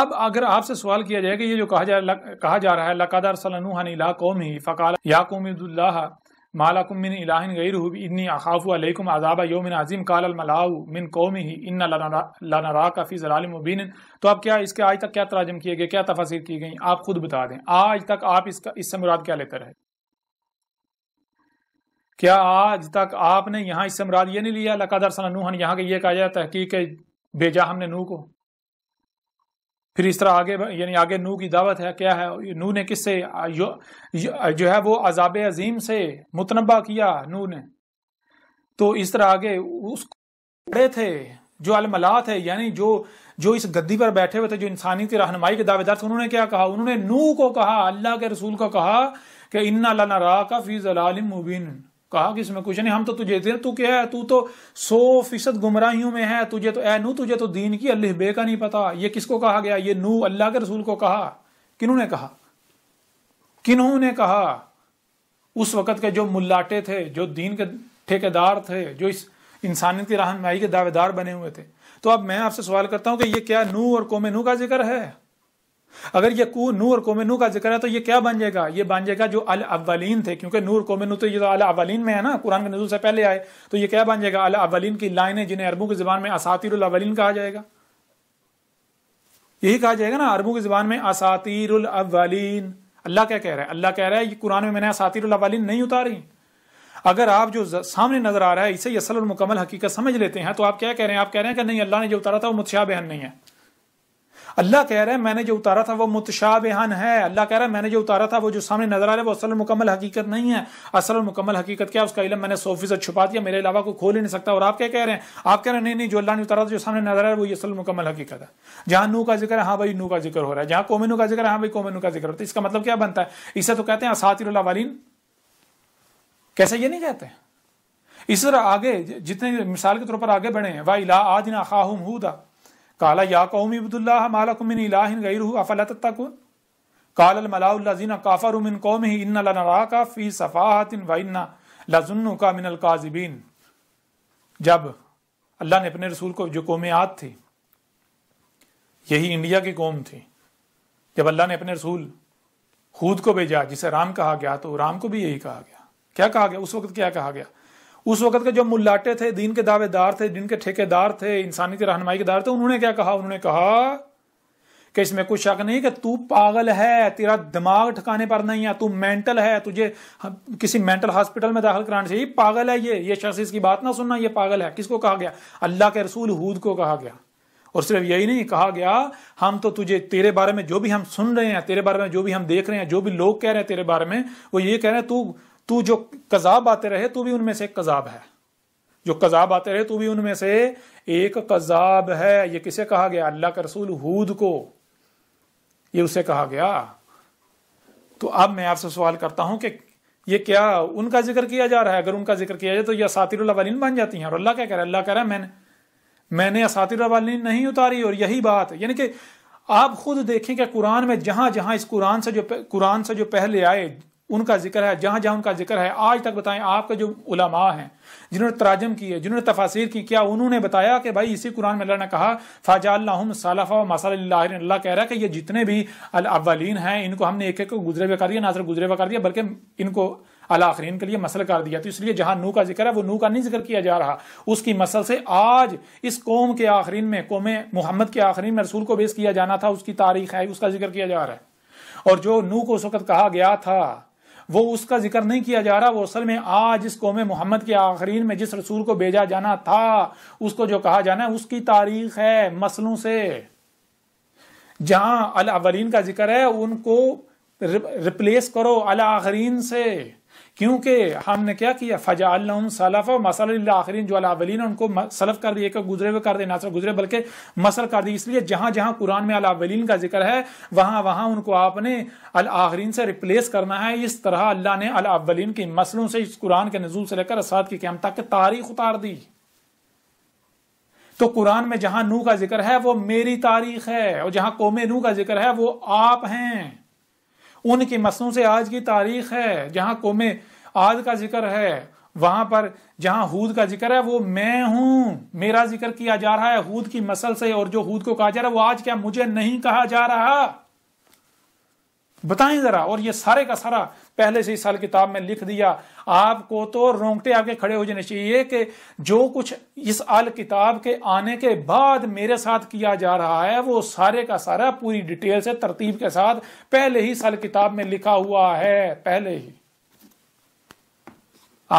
اب اگر آپ سے سوال کیا جائے کہ یہ جو کہا جا رہا ہے لَقَدَ عَرْسَلَنُوحَ نِلَا قَوْمِ فَقَالَ يَا قُومِ دُ اللَّهَ مَا لَكُم مِّنْ إِلَٰهٍ غَيْرُهُ بِإِنِّي أَخَافُ عَلَيْكُمْ عَذَابَ يَوْمٍ عَظِيمٍ قَالَ الْمَلَاؤُ مِّنْ قَوْمِهِ إِنَّ لَنَرَاكَ فِي ظَلَالٍ مُبِينٍ تو اب کیا اس کے آج تک کیا تراجم کیے گئے کیا تفاصیر کی گئیں آپ خود بتا دیں آج تک آپ اس سے مراد کیا لیتا رہے کیا آج تک آپ نے یہاں اس سے مراد یہ نہیں لیا لَقَدَ عَرْسَلَنُوحَن یہاں کہ یہ کہا جائے تحقیق بھیجا ہم نے نوح کو پھر اس طرح آگے یعنی آگے نو کی دعوت ہے کیا ہے نو نے کس سے جو ہے وہ عذاب عظیم سے متنبع کیا نو نے تو اس طرح آگے اس کڑے تھے جو الملات تھے یعنی جو جو اس گدی پر بیٹھے ہوئے تھے جو انسانی کی رہنمائی کے دعوے دار تھے انہوں نے کیا کہا انہوں نے نو کو کہا اللہ کے رسول کو کہا کہ ان فی فیض مبین کہا کہ اس میں کچھ نہیں ہم تو تجھے دیں تو کیا ہے تو تو سو فیصد گمراہیوں میں ہے تجھے تو اے نو تجھے تو دین کی اللہ بے کا نہیں پتا یہ کس کو کہا گیا یہ نو اللہ کے رسول کو کہا کنہوں نے کہا کنہوں نے کہا اس وقت کے جو ملاٹے تھے جو دین کے ٹھیکے دار تھے جو اس انسانیت کی رہنمائی کے دعوے دار بنے ہوئے تھے تو اب میں آپ سے سوال کرتا ہوں کہ یہ کیا نو اور قوم نو کا ذکر ہے اگر یہ کو نور نو کا ذکر ہے تو یہ کیا بن جائے گا یہ بن جائے گا جو الاولین تھے کیونکہ نور قوم نو یہ تو الاولین میں ہے نا قرآن سے پہلے آئے تو یہ کیا بن جائے گا الاولین کی لائن ہے جنہیں عربوں کی زبان میں اساتیر الاولین کہا جائے گا یہی کہا جائے گا نا عربوں کی زبان میں اساتیر الاولین اللہ کیا کہہ رہا ہے اللہ کہہ رہا ہے یہ قرآن میں میں نے اساتیر الاولین نہیں اتاری اگر آپ جو سامنے نظر آ رہا ہے اسے اصل اور مکمل حقیقت سمجھ لیتے ہیں تو آپ کیا کہہ رہے ہیں آپ کہہ رہے ہیں کہ نہیں اللہ نے جو اتارا تھا وہ متشابہن بہن نہیں ہے اللہ کہہ رہا ہے میں نے جو اتارا تھا وہ متشابہن ہے اللہ کہہ رہا ہے میں نے جو اتارا تھا وہ جو سامنے نظر آ رہا ہے وہ اصل مکمل حقیقت نہیں ہے اصل المکمل حقیقت کیا اس کا علم میں نے سو فیصد چھپا دیا میرے علاوہ کو کھول ہی نہیں سکتا اور آپ کیا کہہ رہے ہیں آپ کہہ رہے ہیں نہیں نہیں جو اللہ نے اتارا تھا جو سامنے نظر آ رہا ہے وہ یہ اصل مکمل حقیقت ہے جہاں نو کا ذکر ہے ہاں بھائی نو کا ذکر ہو رہا ہے جہاں نو کا ذکر ہے ہاں بھائی نو کا ذکر ہوتا ہے اس کا مطلب کیا بنتا ہے اسے تو کہتے ہیں اساتر اللہ والین کیسے یہ نہیں کہتے اس طرح آگے جتنے مثال کے طور پر آگے بڑھے ہیں الا آدنا خاہم ہودا کالا یا قومی عبد اللہ مالکم من الہ غیرہ افلا تتقون قال الملاء الذين كفروا من قومه ان لنا راكا في صفاهه وان لظنك من الكاذبين جب اللہ نے اپنے رسول کو جو قوم عاد تھی یہی انڈیا کی قوم تھی جب اللہ نے اپنے رسول خود کو بھیجا جسے رام کہا گیا تو رام کو بھی یہی کہا گیا کیا کہا گیا اس وقت کیا کہا گیا اس وقت کے جو ملاٹے تھے دین کے دعوے دار تھے دین کے ٹھیکے دار تھے انسانی کے رہنمائی کے دار تھے انہوں نے کیا کہا انہوں نے کہا کہ اس میں کوئی شک نہیں کہ تو پاگل ہے تیرا دماغ ٹھکانے پر نہیں ہے تو مینٹل ہے تجھے کسی مینٹل ہاسپٹل میں داخل کرانا چاہیے پاگل ہے یہ یہ شخص اس کی بات نہ سننا یہ پاگل ہے کس کو کہا گیا اللہ کے رسول ہود کو کہا گیا اور صرف یہی نہیں کہا گیا ہم تو تجھے تیرے بارے میں جو بھی ہم سن رہے ہیں تیرے بارے میں جو بھی ہم دیکھ رہے ہیں جو بھی لوگ کہہ رہے ہیں تیرے بارے میں وہ یہ کہہ رہے ہیں تو تو جو کذاب آتے رہے تو بھی ان میں سے ایک کذاب ہے جو کذاب آتے رہے تو بھی ان میں سے ایک کذاب ہے یہ کسے کہا گیا اللہ کا رسول ہود کو یہ اسے کہا گیا تو اب میں آپ سے سوال کرتا ہوں کہ یہ کیا ان کا ذکر کیا جا رہا ہے اگر ان کا ذکر کیا جائے تو یہ ساتر الاولین بن جاتی ہیں اور اللہ کیا کہہ رہا ہے اللہ کہہ رہا ہے میں نے میں نے اساتر الاولین نہیں اتاری اور یہی بات یعنی کہ آپ خود دیکھیں کہ قرآن میں جہاں جہاں اس قرآن سے جو قرآن سے جو پہلے آئے ان کا ذکر ہے جہاں جہاں ان کا ذکر ہے آج تک بتائیں آپ کے جو علماء ہیں جنہوں نے تراجم کی ہے جنہوں نے تفاصیر کی کیا انہوں نے بتایا کہ بھائی اسی قرآن میں اللہ نے کہا فاجا اللہ و مصالح اللہ اللہ کہہ رہا ہے کہ یہ جتنے بھی الاولین ہیں ان کو ہم نے ایک ایک کو گزرے ہوئے کر دیا نہ صرف گزرے کر دیا بلکہ ان کو الاخرین کے لیے مسل کر دیا تو اس لیے جہاں نو کا ذکر ہے وہ نو کا نہیں ذکر کیا جا رہا اس کی مسل سے آج اس قوم کے آخرین میں قوم محمد کے آخرین میں رسول کو بیس کیا جانا تھا اس کی تاریخ ہے اس کا ذکر کیا جا رہا ہے اور جو نو کو اس وقت کہا گیا تھا وہ اس کا ذکر نہیں کیا جا رہا وہ اصل میں آج اس قوم محمد کے آخرین میں جس رسول کو بھیجا جانا تھا اس کو جو کہا جانا ہے اس کی تاریخ ہے مسلوں سے جہاں الاولین کا ذکر ہے ان کو ریپلیس کرو الاخرین سے کیونکہ ہم نے کیا کیا فجا اللہ صلاف مسل اللہ آخرین جو الاولین ان کو سلف کر دیے کہ گزرے ہوئے کر دے نہ صرف گزرے بلکہ مسل کر دی اس لیے جہاں جہاں قرآن میں کا ذکر ہے وہاں وہاں ان کو آپ نے الآرین سے ریپلیس کرنا ہے اس طرح اللہ نے الاولین کی مسلوں سے اس قرآن کے نزول سے لے کر اسات کی قیام تک تاریخ اتار دی تو قرآن میں جہاں نو کا ذکر ہے وہ میری تاریخ ہے اور جہاں قوم نو کا ذکر ہے وہ آپ ہیں ان کی مسنوں سے آج کی تاریخ ہے جہاں قوم آج کا ذکر ہے وہاں پر جہاں ہود کا ذکر ہے وہ میں ہوں میرا ذکر کیا جا رہا ہے ہود کی مسل سے اور جو ہود کو کہا جا رہا ہے وہ آج کیا مجھے نہیں کہا جا رہا بتائیں ذرا اور یہ سارے کا سارا پہلے سے سال کتاب میں لکھ دیا آپ کو تو رونگٹے آپ کے کھڑے ہو جانے چاہیے کہ جو کچھ اس آل کتاب کے آنے کے بعد میرے ساتھ کیا جا رہا ہے وہ سارے کا سارا پوری ڈیٹیل سے ترتیب کے ساتھ پہلے ہی سال کتاب میں لکھا ہوا ہے پہلے ہی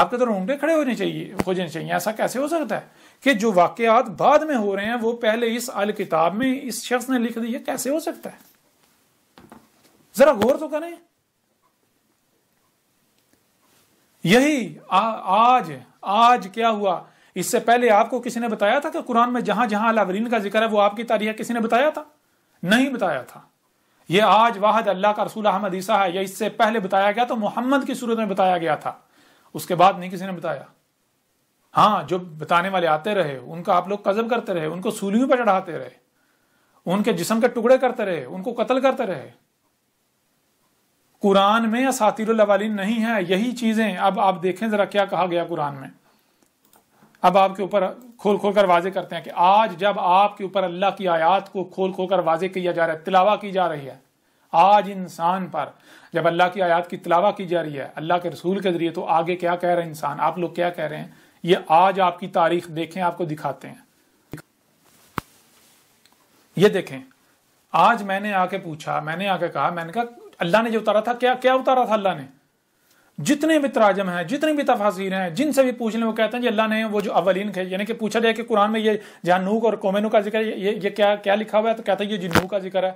آپ کے تو رونگٹے کھڑے ہونے چاہیے ہو جانے چاہیے ایسا کیسے ہو سکتا ہے کہ جو واقعات بعد میں ہو رہے ہیں وہ پہلے اس آل کتاب میں اس شخص نے لکھ دی ہے کیسے ہو سکتا ہے ذرا غور تو کریں یہی آج آج کیا ہوا اس سے پہلے آپ کو کسی نے بتایا تھا کہ قرآن میں جہاں جہاں علاورین کا ذکر ہے وہ آپ کی تاریخ کسی نے بتایا تھا نہیں بتایا تھا یہ آج واحد اللہ کا رسول احمد عیسیٰ ہے یا اس سے پہلے بتایا گیا تو محمد کی صورت میں بتایا گیا تھا اس کے بعد نہیں کسی نے بتایا ہاں جو بتانے والے آتے رہے ان کا آپ لوگ قذب کرتے رہے ان کو سولیوں پہ چڑھاتے رہے ان کے جسم کے ٹکڑے کرتے رہے ان کو قتل کرتے رہے قرآن میں اساتیر الاولین نہیں ہے یہی چیزیں اب آپ دیکھیں ذرا کیا کہا گیا قرآن میں اب آپ کے اوپر کھول کھول کر واضح کرتے ہیں کہ آج جب آپ کے اوپر اللہ کی آیات کو کھول کھول کر واضح کیا جا رہا ہے تلاوہ کی جا رہی ہے آج انسان پر جب اللہ کی آیات کی تلاوہ کی جا رہی ہے اللہ کے رسول کے ذریعے تو آگے کیا کہہ رہے ہیں انسان آپ لوگ کیا کہہ رہے ہیں یہ آج آپ کی تاریخ دیکھیں آپ کو دکھاتے ہیں یہ دیکھیں آج میں نے آ کے پوچھا میں نے آ کے کہا میں نے کہا اللہ نے جو اتارا تھا کیا کیا اتارا تھا اللہ نے جتنے بھی تراجم ہیں جتنے بھی تفاظیر ہیں جن سے بھی پوچھ لیں وہ کہتے ہیں جی اللہ نے وہ جو اولین کے یعنی کہ پوچھا جائے کہ قرآن میں یہ جہاں نوک اور کومینو کا ذکر ہے یہ یہ کیا کیا لکھا ہوا ہے تو کہتا ہے یہ جنوح جی کا ذکر ہے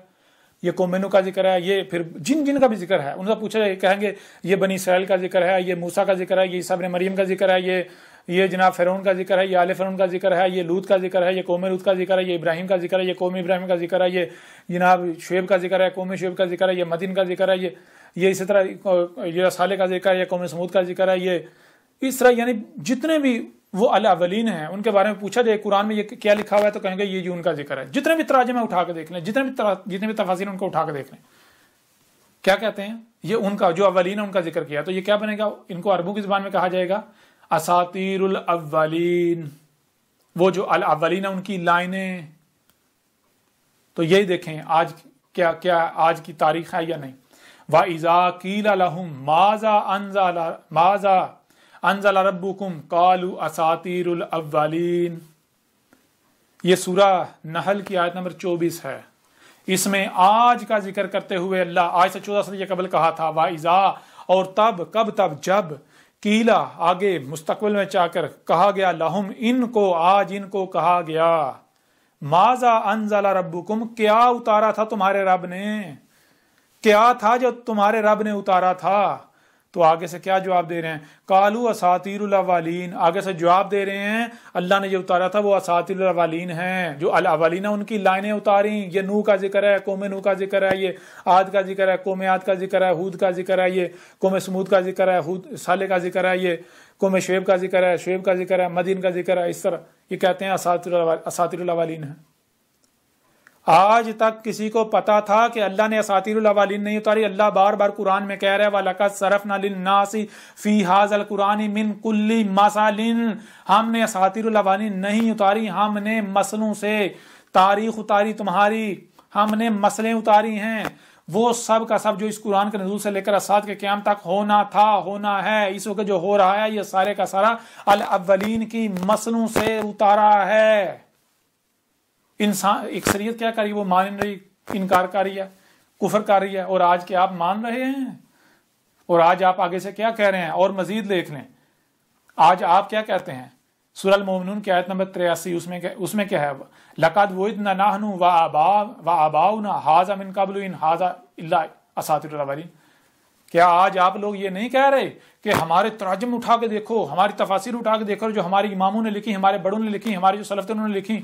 یہ کومینو کا ذکر ہے یہ پھر جن جن کا بھی ذکر ہے ان سے پوچھا جائے کہیں گے یہ بنی سیل کا ذکر ہے یہ موسا کا ذکر ہے یہ صبر مریم کا ذکر ہے یہ یہ جناب فرون کا ذکر ہے یہ آل فرون کا ذکر ہے یہ لوت کا ذکر ہے یہ قوم لوت کا ذکر ہے یہ ابراہیم کا ذکر ہے یہ قوم ابراہیم کا ذکر ہے یہ جناب شعیب کا ذکر ہے قوم شعیب کا ذکر ہے یہ مدین کا ذکر ہے یہ اسی طرح یہ رسالے کا ذکر ہے یہ قوم سمود کا ذکر ہے یہ اس طرح یعنی جتنے بھی وہ الاولین ہیں ان کے بارے میں پوچھا جائے قرآن میں یہ کیا لکھا ہوا ہے تو کہیں گے یہ جی ان کا ذکر ہے جتنے بھی تراجے میں اٹھا کے دیکھ لیں جتنے بھی جتنے بھی تفاصر ان کو اٹھا کے دیکھ لیں کیا کہتے ہیں یہ ان کا جو اولین ہے ان کا ذکر کیا تو یہ کیا بنے گا ان کو عربوں کی زبان میں کہا جائے گا اساتیر الاولین وہ جو الاولین ہیں ان کی لائنیں تو یہی دیکھیں آج کیا کیا آج کی تاریخ ہے یا نہیں ازا کیلا لہم انزل کی رب کم کالو اساتیر الاولین یہ سورہ نحل کی آیت نمبر چوبیس ہے اس میں آج کا ذکر کرتے ہوئے اللہ آج سے چودہ سر یہ قبل کہا تھا وا ازا اور تب کب تب جب کیلا آگے مستقبل میں چاہ کر کہا گیا لہم ان کو آج ان کو کہا گیا ماضا انزل ربکم کیا اتارا تھا تمہارے رب نے کیا تھا جو تمہارے رب نے اتارا تھا تو آگے سے کیا جواب دے رہے ہیں کالو اساتیر الاولین آگے سے جواب دے رہے ہیں اللہ نے جو اتارا تھا وہ اساتیر الاولین ہیں جو الاولین ان کی لائنیں اتاری یہ نو کا ذکر ہے قوم نو کا ذکر ہے یہ آدھ کا ذکر ہے قوم آدھ کا ذکر ہے ہود کا ذکر ہے یہ قوم سمود کا ذکر ہے سالے کا ذکر ہے یہ قوم شعیب کا ذکر ہے شعیب کا ذکر ہے مدین کا ذکر ہے اس طرح یہ کہتے ہیں اساتیر الاولین ہیں آج تک کسی کو پتا تھا کہ اللہ نے اساتیر الاولین نہیں اتاری اللہ بار بار قرآن میں کہہ رہا ہے وَلَقَدْ صَرَفْنَا لِلنَّاسِ فِي هَذَا الْقُرْآنِ مِنْ كُلِّ مَسَلٍ ہم نے اساتیر الاولین نہیں اتاری ہم نے مسلوں سے تاریخ اتاری تمہاری ہم نے مسلیں اتاری ہیں وہ سب کا سب جو اس قرآن کے نزول سے لے کر اسات کے قیام تک ہونا تھا ہونا ہے اس وقت جو ہو رہا ہے یہ سارے کا سارا الاولین کی مسلوں سے اتارا ہے انسان اکثریت کیا کری وہ مان رہی انکار کر رہی ہے رہی ہے اور آج کے آپ مان رہے ہیں اور آج آپ آگے سے کیا کہہ رہے ہیں اور مزید لکھ لیں آج آپ کیا کہتے ہیں کی الا مومنون تریاسی نہ آج آپ لوگ یہ نہیں کہہ رہے کہ ہمارے تراجم اٹھا کے دیکھو ہماری تفاصر اٹھا کے دیکھو جو ہماری اماموں نے لکھی ہمارے بڑوں نے لکھی ہماری جو سلفتوں نے لکھی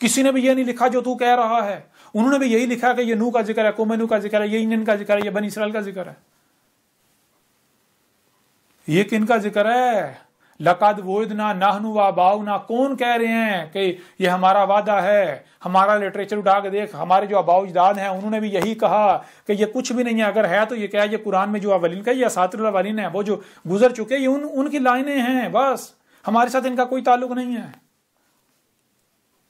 کسی نے بھی یہ نہیں لکھا جو تو کہہ رہا ہے انہوں نے بھی یہی لکھا کہ یہ نو کا ذکر ہے ہے یہ نو کا ذکر ہے یہ بن اسرائیل کا ذکر ہے یہ کن کا ذکر ہے لقد و اباؤنا کون کہہ رہے ہیں کہ یہ ہمارا وعدہ ہے ہمارا لٹریچر اٹھا کے دیکھ ہمارے جو اباؤ اجداد ہیں انہوں نے بھی یہی کہا کہ یہ کچھ بھی نہیں ہے اگر ہے تو یہ کیا ہے یہ قرآن میں جو اولین کا یہ ساتر الاولین ہیں ہے وہ جو گزر چکے یہ ان کی لائنیں ہیں بس ہمارے ساتھ ان کا کوئی تعلق نہیں ہے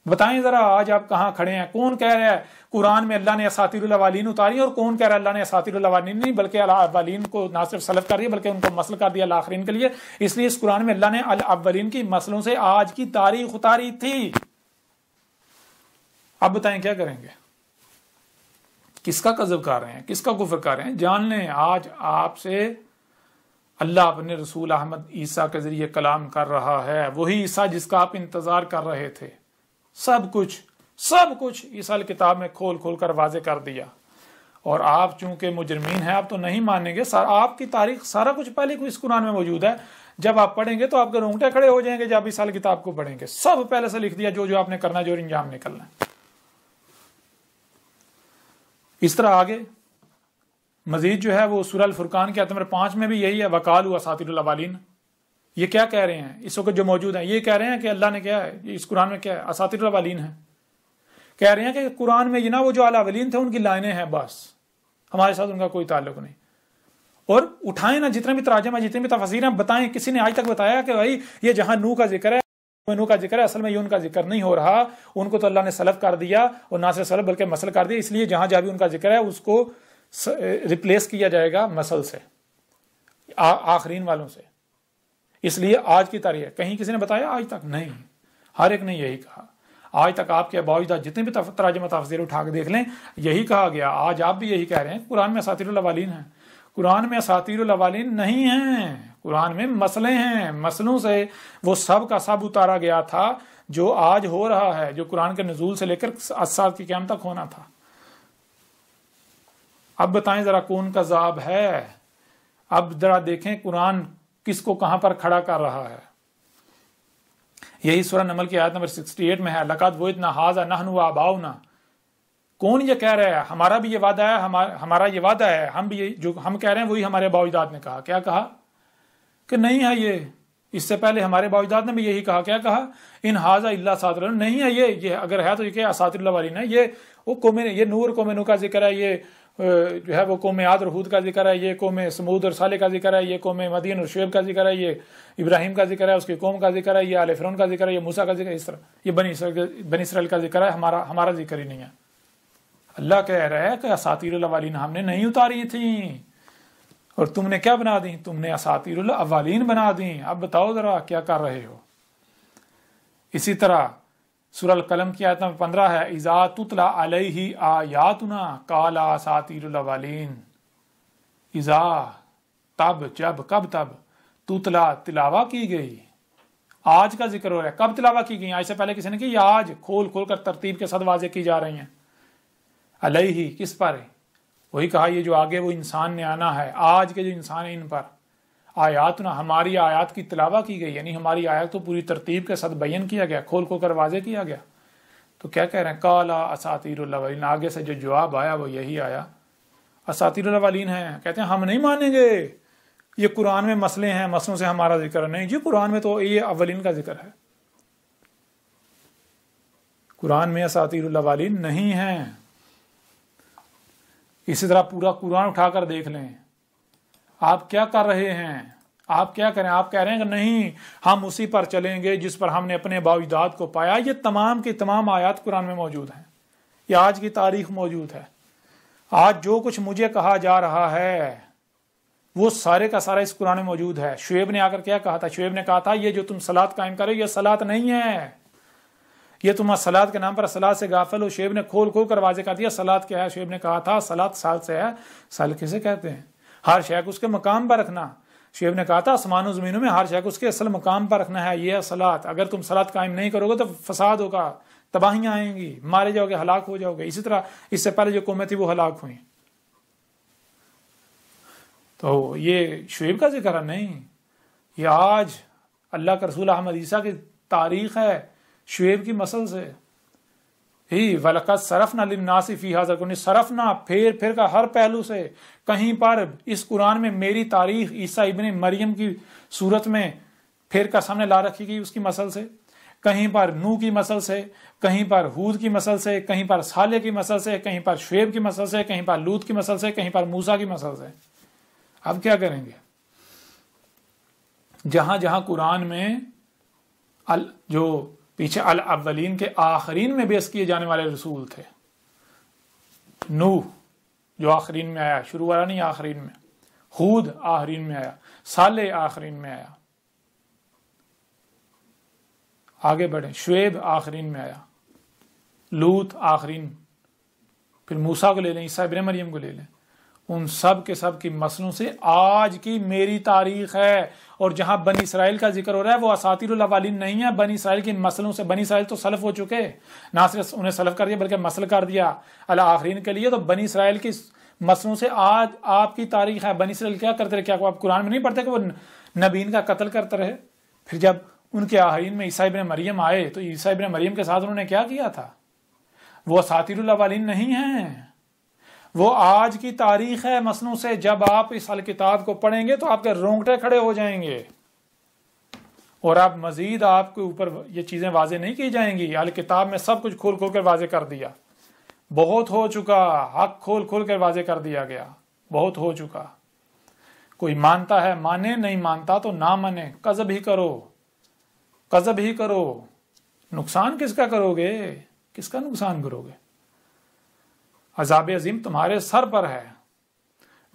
بتائیں ذرا آج آپ کہاں کھڑے ہیں کون کہہ رہا ہے قرآن میں اللہ نے اساتیر اللہ اتاری اور کون کہہ رہا ہے اللہ نے اساتیر اللہ نہیں بلکہ اللہ کو نہ صرف کر دیا بلکہ ان کو مسل کر دیا اللہ کے لیے اس لیے اس قرآن میں اللہ نے کی مسلوں سے آج کی تاریخ اتاری تھی اب بتائیں کیا کریں گے کس کا قذب کر رہے ہیں کس کا کفر کر رہے ہیں جان لیں آج آپ سے اللہ اپنے رسول احمد عیسیٰ کے ذریعے کلام کر رہا ہے وہی عیسیٰ جس کا آپ انتظار کر رہے تھے سب کچھ سب کچھ اس سال کتاب میں کھول کھول کر واضح کر دیا اور آپ چونکہ مجرمین ہیں آپ تو نہیں مانیں گے آپ کی تاریخ سارا کچھ پہلے اس قرآن میں موجود ہے جب آپ پڑھیں گے تو آپ کے رونگٹے کھڑے ہو جائیں گے جب اس سال کتاب کو پڑھیں گے سب پہلے سے لکھ دیا جو جو آپ نے کرنا جو انجام نکلنا ہے اس طرح آگے مزید جو ہے وہ سورہ الفرقان کے عطمر پانچ میں بھی یہی ہے وکال ہوا ساتر اللہ یہ کیا کہہ رہے ہیں اس وقت جو موجود ہیں یہ کہہ رہے ہیں کہ اللہ نے کیا ہے اس قرآن میں کیا ہے اساتر الین ہے کہہ رہے ہیں کہ قرآن میں یہ وہ جو ولین تھے ان کی لائنیں ہیں بس ہمارے ساتھ ان کا کوئی تعلق نہیں اور اٹھائیں نہ جتنے بھی تراجم ہے جتنے بھی تفصیل ہیں بتائیں کسی نے آج تک بتایا کہ بھائی یہ جہاں نو کا ذکر ہے نو کا ذکر ہے اصل میں یہ ان کا ذکر نہیں ہو رہا ان کو تو اللہ نے سلب کر دیا اور نہ صرف سلب بلکہ مسل کر دیا اس لیے جہاں جہاں بھی ان کا ذکر ہے اس کو ریپلیس کیا جائے گا مسل سے آخرین والوں سے اس لیے آج کی تاریخ کہیں کسی نے بتایا آج تک نہیں ہر ایک نے یہی کہا آج تک آپ کے باوجود دیکھ لیں یہی کہا گیا آج آپ بھی یہی کہہ رہے ہیں قرآن میں اساتیر ہیں قرآن میں اساتیر نہیں ہیں قرآن میں مسئلے ہیں مسلوں سے وہ سب کا سب اتارا گیا تھا جو آج ہو رہا ہے جو قرآن کے نزول سے لے کر کی قیام تک ہونا تھا اب بتائیں ذرا کون کا ذاب ہے اب ذرا دیکھیں قرآن کس کو کہاں پر کھڑا کر رہا ہے یہی سورہ نمل کی آیت نمبر 68 میں ہے لقات وہ اتنا حاضر نہ باؤنا کون یہ کہہ رہا ہے ہمارا بھی یہ وعدہ ہے ہمارا یہ وعدہ ہے ہم بھی جو ہم کہہ رہے ہیں وہی ہمارے باؤجداد نے کہا کیا کہا کہ نہیں ہے یہ اس سے پہلے ہمارے باؤجداد نے بھی یہی کہا کیا کہا ان حاضہ اللہ ساتر نہیں ہے یہ یہ اگر ہے تو یہ کہ اساتر اللہ والی نے یہ وہ کومن یہ نور کومنو کا ذکر ہے یہ جو ہے وہ قوم عاد اور حود کا ذکر ہے یہ قوم سمود اور صالح کا ذکر ہے یہ قوم مدین اور شعیب کا ذکر ہے یہ ابراہیم کا ذکر ہے اس کی قوم کا ذکر ہے یہ عالفرون کا ذکر ہے یہ موسا کا ذکر ہے اس طرح یہ بنی اسرائیل کا ذکر ہے ہمارا ہمارا ذکر ہی نہیں ہے اللہ کہہ رہا ہے کہ اساتیر الاولین ہم نے نہیں اتاری تھیں اور تم نے کیا بنا دیں تم نے اساتیر الاولین بنا دی اب بتاؤ ذرا کیا کر رہے ہو اسی طرح سورہ القلم کی آیت نمبر پندرہ ہے تتلا علیہ آیاتنا کالا تلاوہ کی گئی آج کا ذکر ہو رہا ہے کب تلاوہ کی گئی آج سے پہلے کسی نے کہی آج کھول کھول کر ترتیب کے ساتھ واضح کی جا رہی ہیں علیہ کس پر وہی کہا یہ جو آگے وہ انسان نے آنا ہے آج کے جو انسان ہیں ان پر آیات نہ ہماری آیات کی تلاوہ کی گئی یعنی ہماری آیات تو پوری ترتیب کے ساتھ بیان کیا گیا کھول کو کر واضح کیا گیا تو کیا کہہ رہے ہیں کالا اساتیر الاولین آگے سے جو جواب آیا وہ یہی آیا اساتیر ہیں کہتے ہیں ہم نہیں مانیں گے یہ قرآن میں مسئلے ہیں مسلوں سے ہمارا ذکر نہیں یہ قرآن میں تو یہ اولین کا ذکر ہے قرآن میں اساتیر الاولین نہیں ہیں اسی طرح پورا قرآن اٹھا کر دیکھ لیں آپ کیا کر رہے ہیں آپ کیا کریں آپ کہہ رہے ہیں کہ نہیں ہم اسی پر چلیں گے جس پر ہم نے اپنے باوجود کو پایا یہ تمام کی تمام آیات قرآن میں موجود ہیں یہ آج کی تاریخ موجود ہے آج جو کچھ مجھے کہا جا رہا ہے وہ سارے کا سارا اس قرآن میں موجود ہے شعیب نے آ کر کیا کہا تھا شعیب نے کہا تھا یہ جو تم سلاد قائم کرو یہ سلاد نہیں ہے یہ تم سلاد کے نام پر سلاد سے گافل ہو شعیب نے کھول کھول کر واضح کر دیا سلاد کیا ہے شعیب نے کہا تھا سلاد سال سے ہے سال کسے کہتے ہیں ہر شے کو اس کے مقام پر رکھنا شعیب نے کہا تھا آسمان و زمینوں میں ہر شے کو اس کے اصل مقام پر رکھنا ہے یہ سلاد اگر تم سلاد قائم نہیں کرو گے تو فساد ہوگا تباہیاں آئیں گی مارے جاؤ گے ہلاک ہو جاؤ گے اسی طرح اس سے پہلے جو قومیں تھیں وہ ہلاک ہوئیں تو یہ شعیب کا ذکر ہے نہیں یہ آج اللہ کا رسول احمد عیسیٰ کی تاریخ ہے شعیب کی مسل سے ہی ولقت حاضر نہ پھیر پھر کا ہر پہلو سے کہیں پر اس قرآن میں میری تاریخ عیسیٰ ابن مریم کی صورت میں پھر کا سامنے لا رکھی گئی اس کی مسل سے کہیں پر نو کی مسل سے کہیں پر ہود کی مسل سے کہیں پر سالے کی مسل سے کہیں پر شعیب کی مسل سے کہیں پر لوت کی مسل سے کہیں پر موسا کی مسل سے اب کیا کریں گے جہاں جہاں قرآن میں جو پیچھے الاولین کے آخرین میں بیس کیے جانے والے رسول تھے نو جو آخرین میں آیا شروع والا نہیں آخرین میں خود آخرین میں آیا سالے آخرین میں آیا آگے بڑھیں شعیب آخرین میں آیا لوت آخرین پھر موسا کو لے لیں عیسیٰ ابن مریم کو لے لیں ان سب کے سب کی مسلوں سے آج کی میری تاریخ ہے اور جہاں بنی اسرائیل کا ذکر ہو رہا ہے وہ اساتیر الاولین نہیں ہے بنی اسرائیل کی مسلوں سے بنی اسرائیل تو سلف ہو چکے نہ صرف انہیں سلف کر دیا بلکہ مسل کر دیا اللہ آخرین کے لیے تو بنی اسرائیل کی مسلوں سے آج آپ کی تاریخ ہے بنی اسرائیل کیا کرتے رہے کیا آپ قرآن میں نہیں پڑھتے کہ وہ نبین کا قتل کرتے رہے پھر جب ان کے آہرین میں عیسائی مریم آئے تو عیسائی مریم کے ساتھ انہوں نے کیا کیا تھا وہ اساتیر اللہ نہیں ہیں وہ آج کی تاریخ ہے مسنو سے جب آپ اس الکتاب کو پڑھیں گے تو آپ کے رونگٹے کھڑے ہو جائیں گے اور آپ مزید آپ کے اوپر یہ چیزیں واضح نہیں کی جائیں گی الکتاب میں سب کچھ کھول کھول کر واضح کر دیا بہت ہو چکا حق کھول کھول کر واضح کر دیا گیا بہت ہو چکا کوئی مانتا ہے مانے نہیں مانتا تو نہ مانے کزب ہی کرو کزب ہی کرو نقصان کس کا کرو گے کس کا نقصان کرو گے عذاب عظیم تمہارے سر پر ہے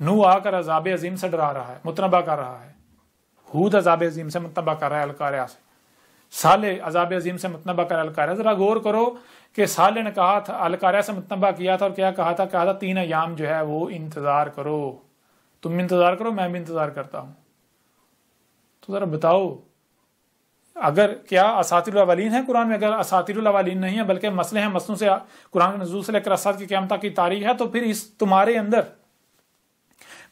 نو آ کر عذاب عظیم سے ڈرا رہا ہے متنبہ کر رہا ہے عذاب عظیم سے متنبع کر رہا ہے الکاریہ سے سالے عذاب عظیم سے متنبہ کر الکاریہ ذرا غور کرو کہ سالے نے کہا تھا الکاریہ سے متنبہ کیا تھا اور کیا کہا تھا کہا تھا تین ایام جو ہے وہ انتظار کرو تم انتظار کرو میں بھی انتظار کرتا ہوں تو ذرا بتاؤ اگر کیا اساتر الاولین ہیں قرآن میں اگر اساتر الاولین نہیں ہیں بلکہ مسئلے ہیں مسئلوں سے قرآن نزول سے لے کر اسات کی تک کی تاریخ ہے تو پھر اس تمہارے اندر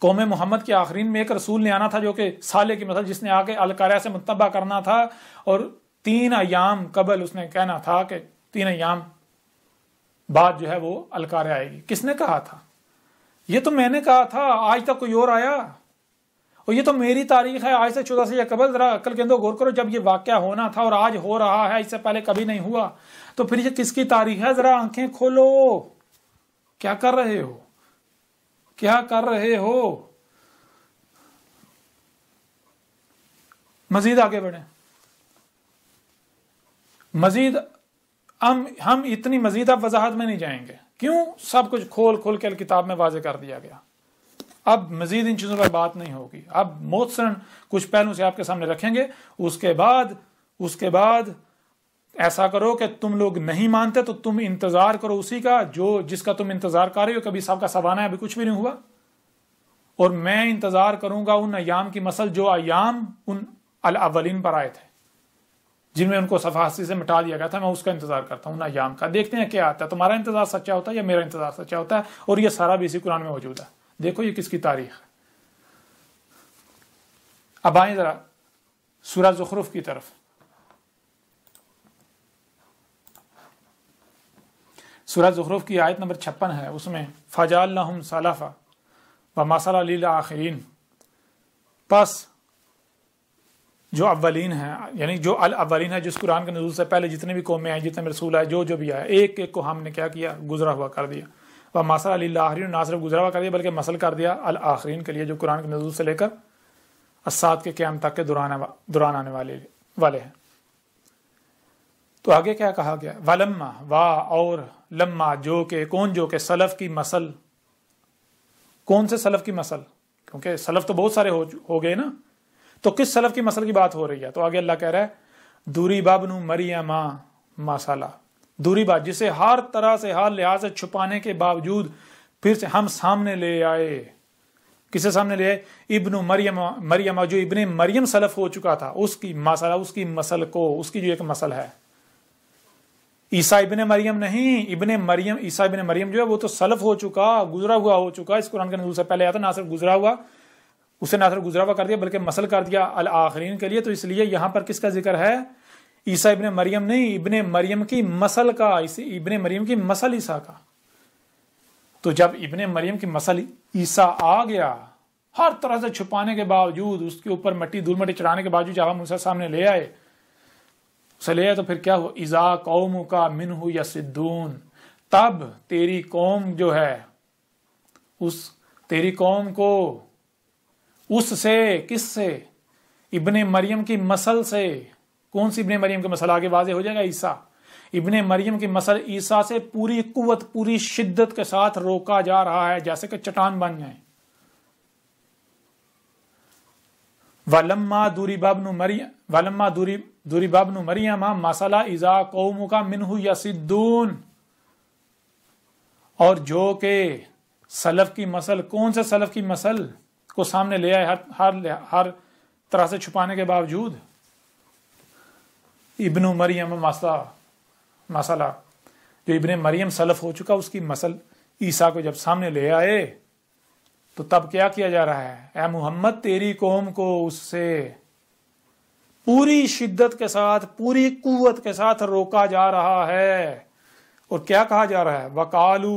قوم محمد کے آخرین میں ایک رسول نے آنا تھا جو کہ سالے کی مسئلہ جس نے آ کے الکارا سے متبع کرنا تھا اور تین ایام قبل اس نے کہنا تھا کہ تین ایام بعد جو ہے وہ الکاریہ آئے گی کس نے کہا تھا یہ تو میں نے کہا تھا آج تک کوئی اور آیا یہ تو میری تاریخ ہے آج سے چودہ یا قبل ذرا عقل کے اندر کرو جب یہ واقعہ ہونا تھا اور آج ہو رہا ہے اس سے پہلے کبھی نہیں ہوا تو پھر یہ کس کی تاریخ ہے ذرا آنکھیں کھولو کیا کر رہے ہو کیا کر رہے ہو مزید آگے بڑھیں مزید ہم اتنی مزید اب وضاحت میں نہیں جائیں گے کیوں سب کچھ کھول کھول کے کتاب میں واضح کر دیا گیا اب مزید ان چیزوں پر بات نہیں ہوگی اب موتسرن کچھ پہلو سے آپ کے سامنے رکھیں گے اس کے بعد اس کے بعد ایسا کرو کہ تم لوگ نہیں مانتے تو تم انتظار کرو اسی کا جو جس کا تم انتظار کر رہے ہو کبھی سب کا سوانا ہے ابھی کچھ بھی نہیں ہوا اور میں انتظار کروں گا ان ایام کی مسل جو ایام ان الاولین پر آئے تھے جن میں ان کو صفحاسی سے مٹا دیا گیا تھا میں اس کا انتظار کرتا ہوں ان ایام کا دیکھتے ہیں کیا آتا ہے تمہارا انتظار سچا ہوتا ہے یا میرا انتظار سچا ہوتا ہے اور یہ سارا بھی اسی قرآن میں موجود ہے دیکھو یہ کس کی تاریخ اب آئیں ذرا سورہ زخرف کی طرف سورہ زخرف کی آیت نمبر چھپن ہے اس میں فجا اللہ صلافا و ماسال علی آخرین پس جو اولین ہیں یعنی جو الاولین ہیں جس قرآن کے نزول سے پہلے جتنے بھی قومیں ہیں جتنے رسول آئے جو جو بھی آئے ایک ایک کو ہم نے کیا کیا گزرا ہوا کر دیا و ماسل علی اللہ نے نہ صرف گزراوا کر دیا بلکہ مسل کر دیا الآخرین کے لیے جو قرآن کے نظر سے لے کر اسات کے قیام تک کے دوران دوران آنے والے والے ہیں تو آگے کیا کہا گیا ولما لما وا اور لما جو کہ کون جو کہ سلف کی مسل کون سے سلف کی مسل کیونکہ سلف تو بہت سارے ہو گئے نا تو کس سلف کی مسل کی بات ہو رہی ہے تو آگے اللہ کہہ رہا ہے دوری بابن مریم مری ماں ماسالہ دوری بات جسے ہر طرح سے ہر لحاظ سے چھپانے کے باوجود پھر سے ہم سامنے لے آئے کسے سامنے لے آئے ابن مریم مریم جو ابن مریم سلف ہو چکا تھا اس کی مسئلہ اس کی مسل کو اس کی جو ایک مسل ہے عیسیٰ ابن مریم نہیں ابن مریم عیسیٰ ابن مریم جو ہے وہ تو سلف ہو چکا گزرا ہوا ہو چکا اس قرآن کے نظر سے پہلے آتا تھا نہ صرف گزرا ہوا اسے نہ صرف گزرا ہوا کر دیا بلکہ مسل کر دیا الآخرین کے لیے تو اس لیے یہاں پر کس کا ذکر ہے عیسا ابن مریم نہیں ابن مریم کی مسل کا ابن مریم کی مسل عیسا کا تو جب ابن مریم کی مسل عیسا آ گیا ہر طرح سے چھپانے کے باوجود اس کے اوپر مٹی دھول مٹی چڑھانے کے باوجود جب ہم اسے سامنے لے آئے اسے لے آئے تو پھر کیا ہو ایزا قوم کا منہ یا سدون تب تیری قوم جو ہے اس تیری قوم کو اس سے کس سے ابن مریم کی مسل سے کون سی ابن مریم کے مسئلہ آگے واضح ہو جائے گا عیسیٰ ابن مریم کی مسل عیسیٰ سے پوری قوت پوری شدت کے ساتھ روکا جا رہا ہے جیسے کہ چٹان بن جائیں والوری بب نو مریم ولما دوری دوری بب نو مریما مسل عزا منہ یسدون اور جو کہ سلف کی مسل کون سے سلف کی مسل کو سامنے لے آئے ہر طرح سے چھپانے کے باوجود ابن مریم مسئلہ مسئلہ جو ابن مریم سلف ہو چکا اس کی مسل عیسیٰ کو جب سامنے لے آئے تو تب کیا کیا جا رہا ہے اے محمد تیری قوم کو اس سے پوری شدت کے ساتھ پوری قوت کے ساتھ روکا جا رہا ہے اور کیا کہا جا رہا ہے وکالو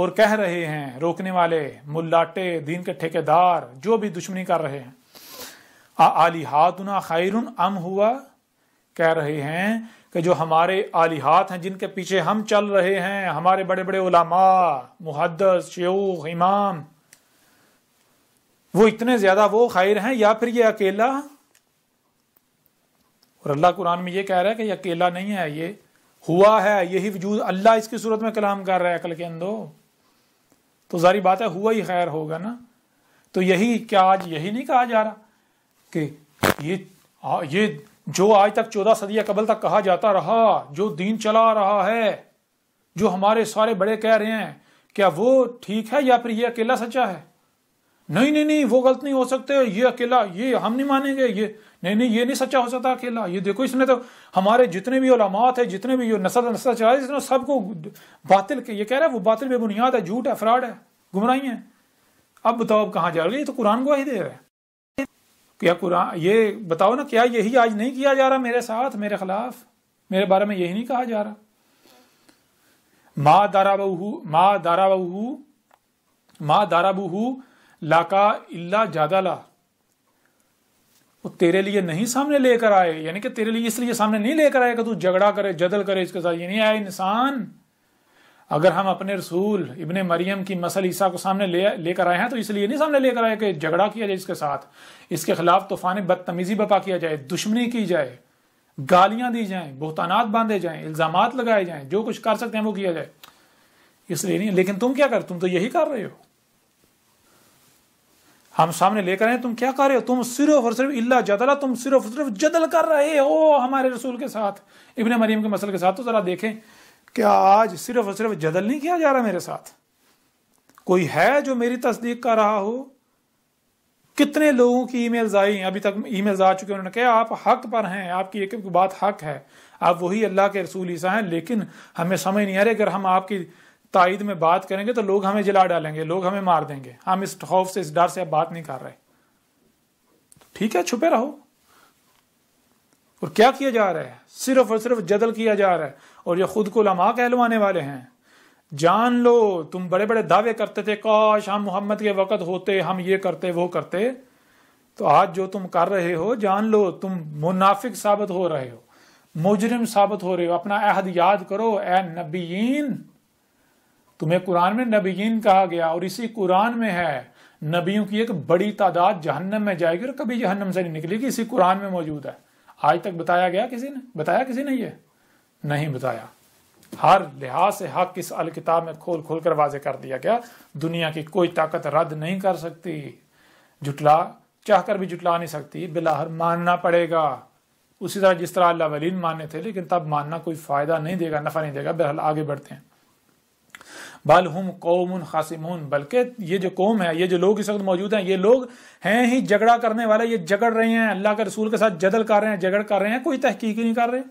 اور کہہ رہے ہیں روکنے والے ملاٹے دین کے ٹھیکے دار جو بھی دشمنی کر رہے ہیں آلی ہاتھ خیر ام ہوا کہہ رہے ہیں کہ جو ہمارے آلیہات ہیں جن کے پیچھے ہم چل رہے ہیں ہمارے بڑے بڑے علماء محدث شیوخ امام وہ وہ اتنے زیادہ خیر ہیں یا پھر یہ اکیلا اور اللہ قرآن میں یہ کہہ رہا ہے کہ یہ اکیلا نہیں ہے یہ ہوا ہے یہی وجود اللہ اس کی صورت میں کلام کر رہا ہے کے اندو تو ظاہری بات ہے ہوا ہی خیر ہوگا نا تو یہی کیا آج یہی نہیں کہا جا رہا کہ یہ جو آج تک چودہ صدیہ قبل تک کہا جاتا رہا جو دین چلا رہا ہے جو ہمارے سارے بڑے کہہ رہے ہیں کیا وہ ٹھیک ہے یا پھر یہ اکیلا سچا ہے نہیں نہیں نہیں وہ غلط نہیں ہو سکتے یہ اکیلا یہ ہم نہیں مانیں گے یہ نہیں نہیں یہ نہیں سچا ہو سکتا اکیلا یہ دیکھو اس نے تو ہمارے جتنے بھی علامات ہیں جتنے بھی نسل نسل چلا اس نے سب کو باطل یہ کہہ رہا ہے وہ باطل بے بنیاد ہے جھوٹ ہے فراڈ ہے گمراہی ہیں اب بتاؤ اب کہاں جا گے یہ تو قرآن کو ہی دے رہے کیا قرآن یہ بتاؤ نا کیا یہی آج نہیں کیا جا رہا میرے ساتھ میرے خلاف میرے بارے میں یہی نہیں کہا جا رہا ماں دارا بہ ماں دارا بہ ماں بہ لاکا اللہ جادا لا وہ تیرے لیے نہیں سامنے لے کر آئے یعنی کہ تیرے لیے اس لیے سامنے نہیں لے کر آئے کہ تو جھگڑا کرے جدل کرے اس کے ساتھ یہ نہیں آئے انسان اگر ہم اپنے رسول ابن مریم کی مسل عیسیٰ کو سامنے لے لے کر آئے ہیں تو اس لیے نہیں سامنے لے کر آئے کہ جھگڑا کیا جائے اس کے ساتھ اس کے خلاف طوفان بدتمیزی بپا کیا جائے دشمنی کی جائے گالیاں دی جائیں بہتانات باندھے جائیں الزامات لگائے جائیں جو کچھ کر سکتے ہیں وہ کیا جائے اس لیے نہیں لیکن تم کیا کر تم تو یہی کر رہے ہو ہم سامنے لے کر آئے تم کیا کر رہے ہو تم صرف اور صرف اللہ جدلا تم صرف اور صرف جدل کر رہے ہو ہمارے رسول کے ساتھ ابن مریم کے مسل کے ساتھ تو ذرا دیکھیں کیا آج صرف اور صرف جدل نہیں کیا جا رہا میرے ساتھ کوئی ہے جو میری تصدیق کر رہا ہو کتنے لوگوں کی ای میلز آئی ابھی تک ای میلز آ چکے انہوں نے کہا آپ حق پر ہیں آپ کی ایک ایک بات حق ہے آپ وہی اللہ کے رسول عیسیٰ ہیں لیکن ہمیں سمجھ نہیں آ رہے اگر ہم آپ کی تائید میں بات کریں گے تو لوگ ہمیں جلا ڈالیں گے لوگ ہمیں مار دیں گے ہم اس خوف سے اس ڈر سے اب بات نہیں کر رہے ٹھیک ہے چھپے رہو اور کیا کیا جا رہا ہے صرف اور صرف جدل کیا جا رہا ہے اور یہ خود کو علماء کہلوانے والے ہیں جان لو تم بڑے بڑے دعوے کرتے تھے کاش ہم محمد کے وقت ہوتے ہم یہ کرتے وہ کرتے تو آج جو تم کر رہے ہو جان لو تم منافق ثابت ہو رہے ہو مجرم ثابت ہو رہے ہو اپنا عہد یاد کرو اے نبیین تمہیں قرآن میں نبیین کہا گیا اور اسی قرآن میں ہے نبیوں کی ایک بڑی تعداد جہنم میں جائے گی اور کبھی جہنم سے نہیں نکلے گی اسی قرآن میں موجود ہے آج تک بتایا گیا کسی نے بتایا کسی نے یہ نہیں بتایا ہر لحاظ سے حق اس الکتاب میں کھول کھول کر واضح کر دیا گیا دنیا کی کوئی طاقت رد نہیں کر سکتی جٹلا چاہ کر بھی جٹلا نہیں سکتی بلاہر ماننا پڑے گا اسی طرح جس طرح اللہ ولین ماننے تھے لیکن تب ماننا کوئی فائدہ نہیں دے گا نفع نہیں دے گا بہرحال آگے بڑھتے ہیں بل ہم قوم خاصم بلکہ یہ جو قوم ہے یہ جو لوگ اس وقت موجود ہیں یہ لوگ ہیں ہی جھگڑا کرنے والے یہ جگڑ رہے ہیں اللہ کے رسول کے ساتھ جدل کر رہے ہیں جگڑ کر رہے ہیں کوئی تحقیق نہیں کر رہے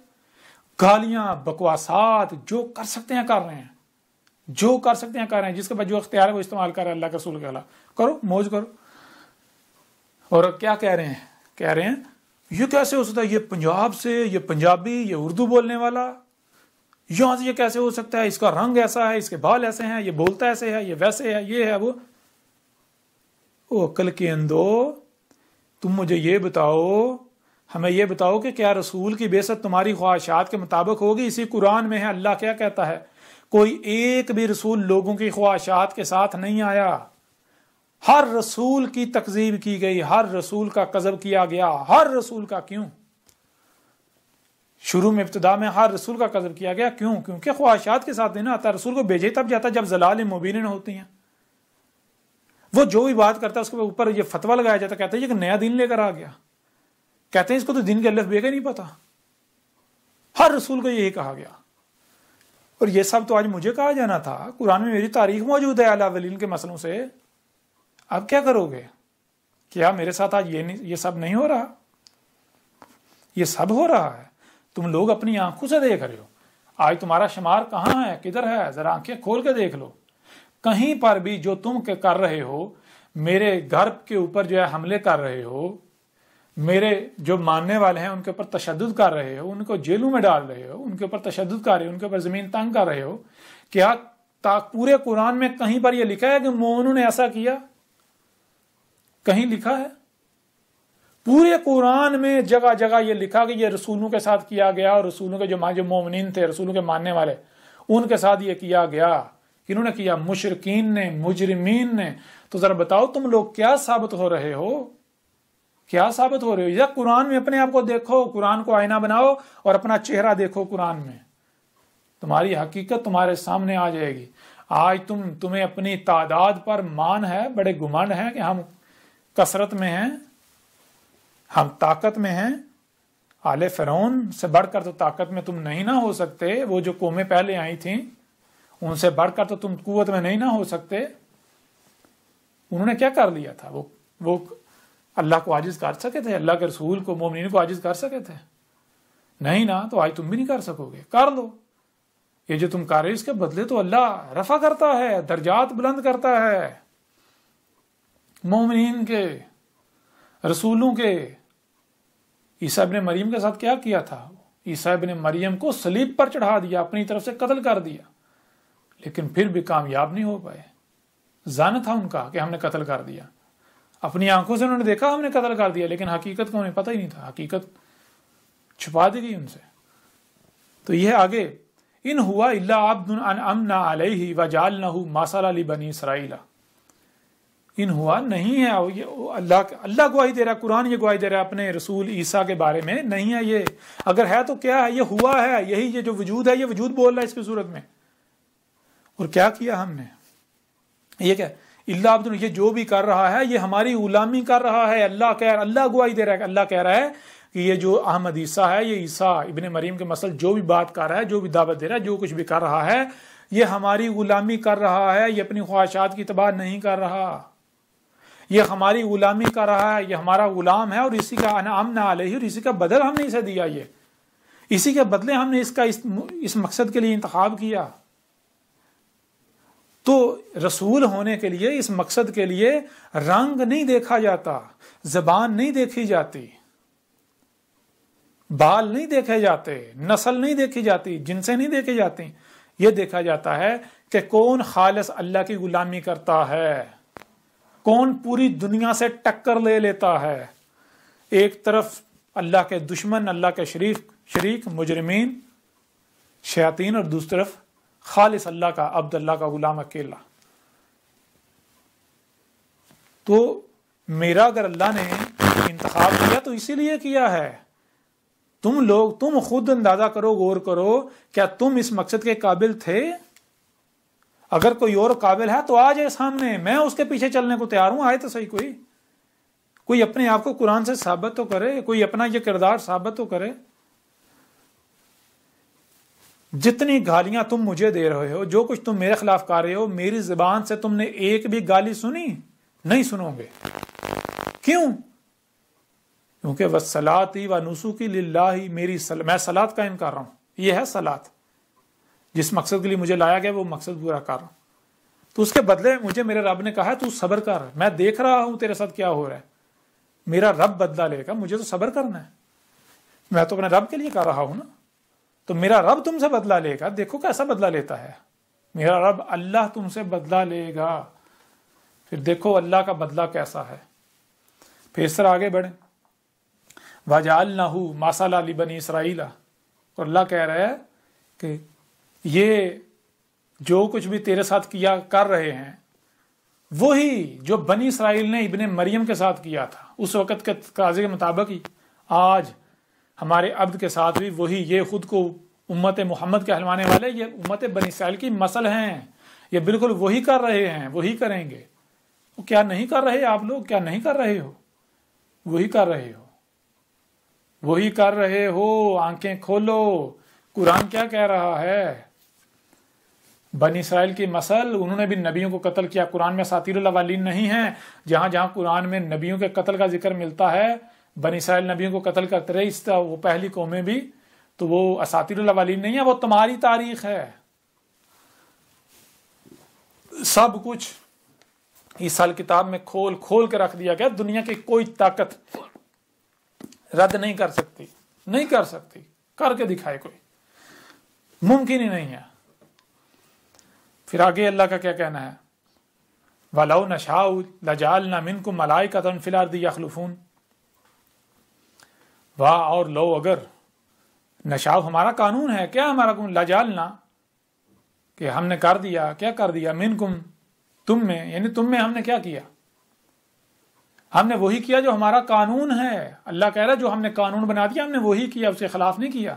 گالیاں بکواسات جو کر سکتے ہیں کر رہے ہیں جو کر سکتے ہیں کر رہے ہیں جس کے بعد جو اختیار ہے وہ استعمال کر رہے ہیں اللہ کے رسول کے اللہ کرو موج کرو اور کیا کہہ رہے ہیں کہہ رہے ہیں یہ کیسے ہو سکتا ہے یہ پنجاب سے یہ پنجابی یہ اردو بولنے والا یہاں سے یہ کیسے ہو سکتا ہے اس کا رنگ ایسا ہے اس کے بال ایسے ہیں یہ بولتا ایسے ہے یہ ویسے ہے یہ ہے وہ او کے اندو تم مجھے یہ بتاؤ ہمیں یہ بتاؤ کہ کیا رسول کی بے ست تمہاری خواہشات کے مطابق ہوگی اسی قرآن میں ہے اللہ کیا کہتا ہے کوئی ایک بھی رسول لوگوں کی خواہشات کے ساتھ نہیں آیا ہر رسول کی تکذیب کی گئی ہر رسول کا قذب کیا گیا ہر رسول کا کیوں شروع میں ابتدا میں ہر رسول کا قدر کیا گیا کیوں کیونکہ خواہشات کے ساتھ دینا آتا رسول کو بیجے تب جاتا ہے جب زلال مبین ہوتی ہیں وہ جو بھی بات کرتا ہے اس کے اوپر یہ فتوا لگایا جاتا ہے کہ نیا دن لے کر آ گیا کہتے اس کو تو دن کے بے الفاظ نہیں پتا ہر رسول کو یہی کہا گیا اور یہ سب تو آج مجھے کہا جانا تھا قرآن میں میری تاریخ موجود ہے اللہ کے مسئلوں سے اب کیا کرو گے کیا میرے ساتھ آج یہ سب نہیں ہو رہا یہ سب ہو رہا ہے تم لوگ اپنی آنکھوں سے دیکھ رہے ہو آج تمہارا شمار کہاں ہے کدھر ہے ذرا آنکھیں کھول کے دیکھ لو کہیں پر بھی جو تم کر رہے ہو میرے گھر کے اوپر جو ہے حملے کر رہے ہو میرے جو ماننے والے ہیں ان کے اوپر تشدد کر رہے ہو ان کو جیلوں میں ڈال رہے ہو ان کے اوپر تشدد کر رہے ہو ان کے اوپر زمین تنگ کر رہے ہو کیا پورے قرآن میں کہیں پر یہ لکھا ہے کہ مومنوں نے ایسا کیا کہیں لکھا ہے پورے قرآن میں جگہ جگہ یہ لکھا کہ یہ رسولوں کے ساتھ کیا گیا اور رسولوں کے جو مومنین تھے رسولوں کے ماننے والے ان کے ساتھ یہ کیا گیا نے کیا مشرقین نے مجرمین نے تو ذرا بتاؤ تم لوگ کیا ثابت ہو رہے ہو کیا ثابت ہو رہے ہو یا قرآن میں اپنے آپ کو دیکھو قرآن کو آئینہ بناؤ اور اپنا چہرہ دیکھو قرآن میں تمہاری حقیقت تمہارے سامنے آ جائے گی آج تم تمہیں اپنی تعداد پر مان ہے بڑے گمنڈ ہے کہ ہم کثرت میں ہیں ہم طاقت میں ہیں آل فرون سے بڑھ کر تو طاقت میں تم نہیں نہ ہو سکتے وہ جو قومیں پہلے آئی تھیں ان سے بڑھ کر تو تم قوت میں نہیں نہ ہو سکتے انہوں نے کیا کر لیا تھا وہ وہ اللہ کو عاجز کر سکے تھے اللہ کے رسول کو مومنین کو عاجز کر سکے تھے نہیں نہ تو آج تم بھی نہیں کر سکو گے کر لو یہ جو تم کر رہے اس کے بدلے تو اللہ رفع کرتا ہے درجات بلند کرتا ہے مومنین کے رسولوں کے عیسیٰ ابن مریم کے ساتھ کیا کیا تھا عیسیٰ ابن مریم کو سلیب پر چڑھا دیا اپنی طرف سے قتل کر دیا لیکن پھر بھی کامیاب نہیں ہو پائے زان تھا ان کا کہ ہم نے قتل کر دیا اپنی آنکھوں سے انہوں نے دیکھا ہم نے قتل کر دیا لیکن حقیقت کو انہیں پتہ ہی نہیں تھا حقیقت چھپا دی گئی ان سے تو یہ آگے ان ہوا اللہ آبد نہ وجال نہ ہو ماسالا علی بنی اسرائیلہ ان ہوا نہیں ہے اللہ اللہ گواہی دے رہا ہے قرآن یہ گواہی دے رہا ہے اپنے رسول عیسیٰ کے بارے میں نہیں ہے یہ اگر ہے تو کیا ہے یہ ہوا ہے یہی یہ جو وجود ہے یہ وجود بول رہا ہے اس کی صورت میں اور کیا کیا ہم نے یہ کیا اللہ عبد یہ جو بھی کر رہا ہے یہ ہماری غلامی کر رہا ہے اللہ رہا اللہ گواہی دے رہا ہے اللہ کہہ رہا ہے کہ یہ جو احمد عیسیٰ ہے یہ عیسیٰ ابن مریم کے مسل جو بھی بات کر رہا ہے جو بھی دعوت دے رہا ہے جو کچھ بھی کر رہا ہے یہ ہماری غلامی کر رہا ہے یہ اپنی خواہشات کی تباہ نہیں کر رہا یہ ہماری غلامی کا رہا ہے یہ ہمارا غلام ہے اور اسی کا انعام نہ اسی کا بدل ہم نے اسے دیا یہ اسی کے بدلے ہم نے اس کا اس مقصد کے لیے انتخاب کیا تو رسول ہونے کے لیے اس مقصد کے لیے رنگ نہیں دیکھا جاتا زبان نہیں دیکھی جاتی بال نہیں دیکھے جاتے نسل نہیں دیکھی جاتی جن سے نہیں دیکھی جاتی یہ دیکھا جاتا ہے کہ کون خالص اللہ کی غلامی کرتا ہے کون پوری دنیا سے ٹکر لے لیتا ہے ایک طرف اللہ کے دشمن اللہ کے شریف شریک مجرمین شیاطین اور دوسری طرف خالص اللہ کا عبد اللہ کا غلام اکیلا تو میرا اگر اللہ نے انتخاب کیا تو اسی لیے کیا ہے تم لوگ تم خود اندازہ کرو غور کرو کیا تم اس مقصد کے قابل تھے اگر کوئی اور قابل ہے تو آ جائے سامنے میں اس کے پیچھے چلنے کو تیار ہوں آئے تو صحیح کوئی کوئی اپنے آپ کو قرآن سے ثابت تو کرے کوئی اپنا یہ کردار ثابت تو کرے جتنی گالیاں تم مجھے دے رہے ہو جو کچھ تم میرے خلاف کر رہے ہو میری زبان سے تم نے ایک بھی گالی سنی نہیں سنو گے کیوں کیونکہ وہ سلاد ہی و نسخی لاہ میری سل... میں سلاد قائم کر رہا ہوں یہ ہے سلاد جس مقصد کے لیے مجھے لایا گیا وہ مقصد پورا کر رہا تو اس کے بدلے میں مجھے میرے رب نے کہا تو صبر کر میں دیکھ رہا ہوں تیرے ساتھ کیا ہو رہا ہے میرا رب بدلہ لے گا مجھے تو صبر کرنا ہے میں تو اپنے رب کے لیے کر رہا ہوں نا تو میرا رب تم سے بدلہ لے گا دیکھو کیسا بدلہ لیتا ہے میرا رب اللہ تم سے بدلہ لے گا پھر دیکھو اللہ کا بدلہ کیسا ہے پھر سر آگے بڑھیں وجال نہ ہو ماسا لالی بنی اسرائیلہ اور اللہ کہہ رہا ہے کہ یہ جو کچھ بھی تیرے ساتھ کیا کر رہے ہیں وہی جو بنی اسرائیل نے ابن مریم کے ساتھ کیا تھا اس وقت کے تقاضے کے مطابق ہی آج ہمارے عبد کے ساتھ بھی وہی یہ خود کو امت محمد کے حلوانے والے یہ امت بنی اسرائیل کی مسل ہیں یہ بالکل وہی کر رہے ہیں وہی کریں گے وہ کیا نہیں کر رہے آپ لوگ کیا نہیں کر رہے ہو وہی کر رہے ہو وہی کر رہے ہو آنکھیں کھولو قرآن کیا کہہ رہا ہے بن اسرائیل کی مسل انہوں نے بھی نبیوں کو قتل کیا قرآن میں ساتیر اللہ والین نہیں ہیں جہاں جہاں قرآن میں نبیوں کے قتل کا ذکر ملتا ہے بن اسرائیل نبیوں کو قتل کرتے رہے اس طرح وہ پہلی قومیں بھی تو وہ اساتیر اللہ والین نہیں ہے وہ تمہاری تاریخ ہے سب کچھ اس سال کتاب میں کھول کھول کے رکھ دیا گیا دنیا کی کوئی طاقت رد نہیں کر سکتی نہیں کر سکتی کر کے دکھائے کوئی ممکن ہی نہیں ہے پھر آگے اللہ کا کیا کہنا ہے ولاؤ نشا لجال نہ من کو ملائی کا تن فلار دی یخلفون واہ اور لو اگر نشاؤ ہمارا قانون ہے کیا ہمارا لجال نہ کہ ہم نے کر دیا کیا کر دیا من کم تم میں یعنی تم میں ہم نے کیا کیا ہم نے وہی کیا جو ہمارا قانون ہے اللہ کہہ رہا جو ہم نے قانون بنا دیا ہم نے وہی کیا اس کے خلاف نہیں کیا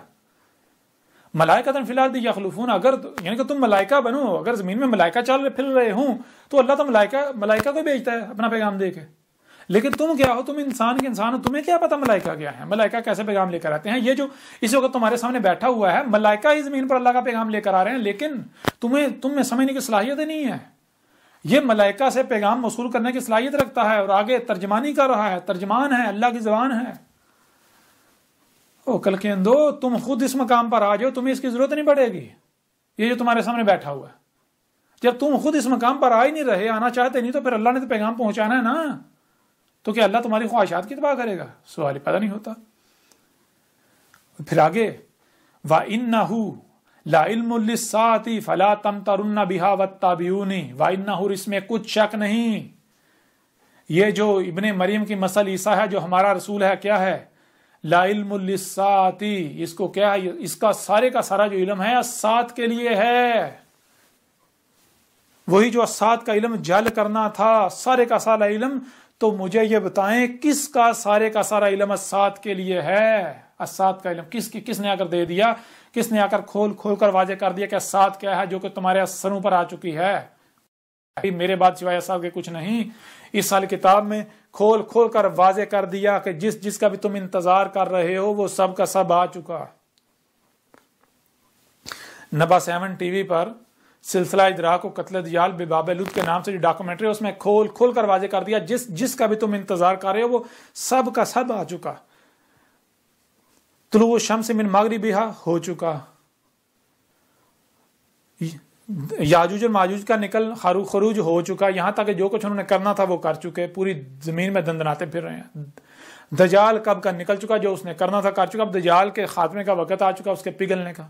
ملائکہ تن فی الحال یخلفون اگر یعنی کہ تم ملائکہ بنو اگر زمین میں ملائکہ چل رہے پھر رہے ہوں تو اللہ تو ملائکہ ملائکہ کو بھیجتا ہے اپنا پیغام دے کے لیکن تم کیا ہو تم انسان کے انسان ہو تمہیں کیا پتا ملائکہ کیا ہے ملائکہ کیسے پیغام لے کر آتے ہیں یہ جو اس وقت تمہارے سامنے بیٹھا ہوا ہے ملائکہ ہی زمین پر اللہ کا پیغام لے کر آ رہے ہیں لیکن تمہیں سمجھنے کی صلاحیت نہیں ہے یہ ملائکہ سے پیغام وصول کرنے کی صلاحیت رکھتا ہے اور آگے ترجمانی کر رہا ہے ترجمان ہے اللہ کی زبان ہے کلکندو تم خود اس مقام پر آ جاؤ تمہیں اس کی ضرورت نہیں پڑے گی یہ جو تمہارے سامنے بیٹھا ہوا ہے جب تم خود اس مقام پر آئی نہیں رہے آنا چاہتے نہیں تو پھر اللہ نے تو پیغام پہنچانا ہے نا تو کیا اللہ تمہاری خواہشات کی تباہ کرے گا سوال پیدا نہیں ہوتا پھر آگے وا ان نہ بحا و تا بہ نی وا ان اس میں کچھ شک نہیں یہ جو ابن مریم کی مسل عیسیٰ ہے جو ہمارا رسول ہے کیا ہے لا علم الساتی اس کو کیا ہے اس کا سارے کا سارا جو علم ہے سات کے لیے ہے وہی جو کا علم جل کرنا تھا سارے کا سارا علم تو مجھے یہ بتائیں کس کا سارے کا سارا علم اسات کے لیے ہے اسات کا علم کس کی کس نے آ کر دے دیا کس نے آ کر کھول کھول کر واضح کر دیا کہ اسات کیا ہے جو کہ تمہارے سروں پر آ چکی ہے میرے بعد سوائے اسات کے کچھ نہیں اس سال کتاب میں کھول کھول کر واضح کر دیا کہ جس جس کا بھی تم انتظار کر رہے ہو وہ سب کا سب آ چکا نبا سیون ٹی وی پر سلسلہ ادراک و قتل دیال باب کے نام سے جو ڈاکومنٹری اس میں کھول کھول کر واضح کر دیا جس جس کا بھی تم انتظار کر رہے ہو وہ سب کا سب آ چکا طلوع شمس من مغربی ہو چکا یاجوج اور ماجوج کا نکل خروج ہو چکا یہاں تک جو کچھ انہوں نے کرنا تھا وہ کر چکے پوری زمین میں دندناتے پھر رہے ہیں دجال کب کا نکل چکا جو اس نے کرنا تھا کر چکا اب دجال کے خاتمے کا وقت آ چکا اس کے پگھلنے کا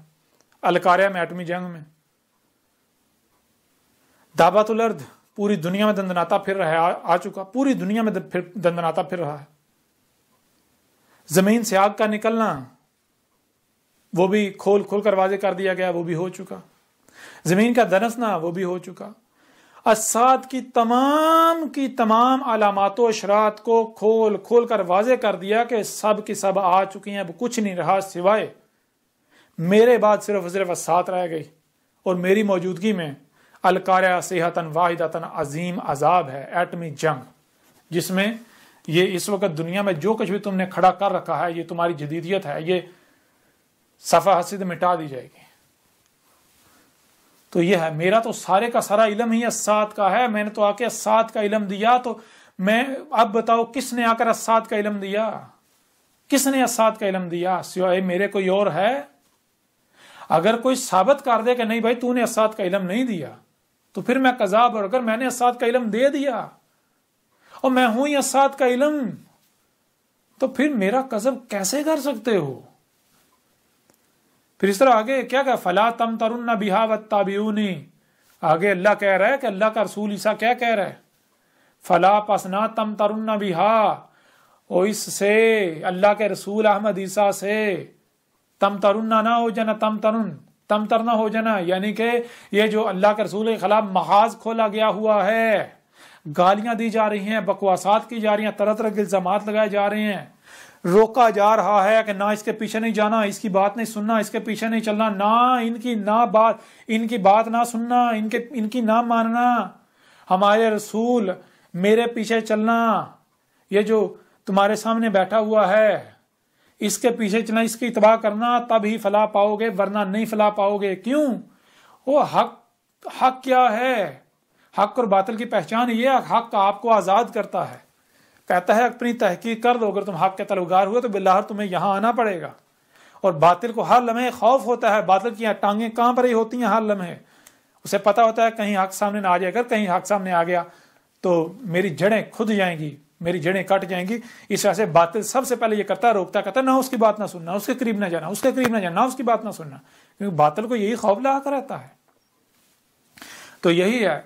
الکاریا میں ایٹمی جنگ میں داباتلرد پوری دنیا میں دندناتا پھر رہا آ چکا پوری دنیا میں دندناتا پھر رہا ہے زمین سے آگ کا نکلنا وہ بھی کھول کھول کر واضح کر دیا گیا وہ بھی ہو چکا زمین کا درسنا وہ بھی ہو چکا اسات کی تمام کی تمام علامات و اشرات کو کھول کھول کر واضح کر دیا کہ سب کی سب آ چکی ہیں اب کچھ نہیں رہا سوائے میرے بعد صرف صرف اسات رہ گئی اور میری موجودگی میں الکار صحت واحد عظیم عذاب ہے ایٹمی جنگ جس میں یہ اس وقت دنیا میں جو کچھ بھی تم نے کھڑا کر رکھا ہے یہ تمہاری جدیدیت ہے یہ صفحہ حسد مٹا دی جائے گی تو یہ ہے میرا تو سارے کا سارا علم ہی اسات کا ہے میں نے تو آ کے اسات کا علم دیا تو میں اب بتاؤ کس نے آ کر اسات کا علم دیا کس نے اسات کا علم دیا سوائے میرے کوئی اور ہے اگر کوئی ثابت کر دے کہ نہیں بھائی تو نے اسات کا علم نہیں دیا تو پھر میں کذاب اور اگر میں نے اسات کا علم دے دیا اور میں ہوں ہی اسات کا علم تو پھر میرا قزب کیسے کر سکتے ہو پھر اس طرح آگے کیا فلا تم کہرا وتا آگے اللہ کہہ رہا ہے کہ اللہ کا رسول عیسیٰ کیا کہہ رہا ہے فلا پسنا تم ترون اس سے اللہ کے رسول احمد عیسیٰ سے تم ترنا نہ ہو جانا تم ترون تم ترنا ہو جانا یعنی کہ یہ جو اللہ کے رسول کے خلاف محاذ کھولا گیا ہوا ہے گالیاں دی جا رہی ہیں بکواسات کی جا رہی ہیں طرح طرح کے الزامات لگائے جا رہے ہیں روکا جا رہا ہے کہ نہ اس کے پیچھے نہیں جانا اس کی بات نہیں سننا اس کے پیچھے نہیں چلنا نہ ان کی نہ بات ان کی بات نہ سننا ان کے ان کی نہ ماننا ہمارے رسول میرے پیچھے چلنا یہ جو تمہارے سامنے بیٹھا ہوا ہے اس کے پیچھے چلنا اس کی اتباہ کرنا تب ہی فلا پاؤ گے ورنہ نہیں فلا پاؤ گے کیوں وہ حق حق کیا ہے حق اور باطل کی پہچان یہ حق آپ کو آزاد کرتا ہے کہتا ہے اپنی تحقیق کر دو اگر تم حق کے تلوگار ہوئے تو بلاہر تمہیں یہاں آنا پڑے گا اور باطل کو ہر لمحے خوف ہوتا ہے باطل کی ٹانگیں کہاں پر ہی ہوتی ہیں ہر لمحے اسے پتا ہوتا ہے کہیں حق سامنے نہ آ جائے اگر کہیں حق سامنے آ گیا تو میری جڑیں کھد جائیں گی میری جڑیں کٹ جائیں گی اس وجہ سے باطل سب سے پہلے یہ کرتا ہے روکتا کہتا ہے نہ اس کی بات نہ سننا اس کے قریب نہ جانا اس کے قریب نہ نہ اس کی بات نہ سننا کیونکہ باطل کو یہی خوف لاحق کر رہتا ہے تو یہی ہے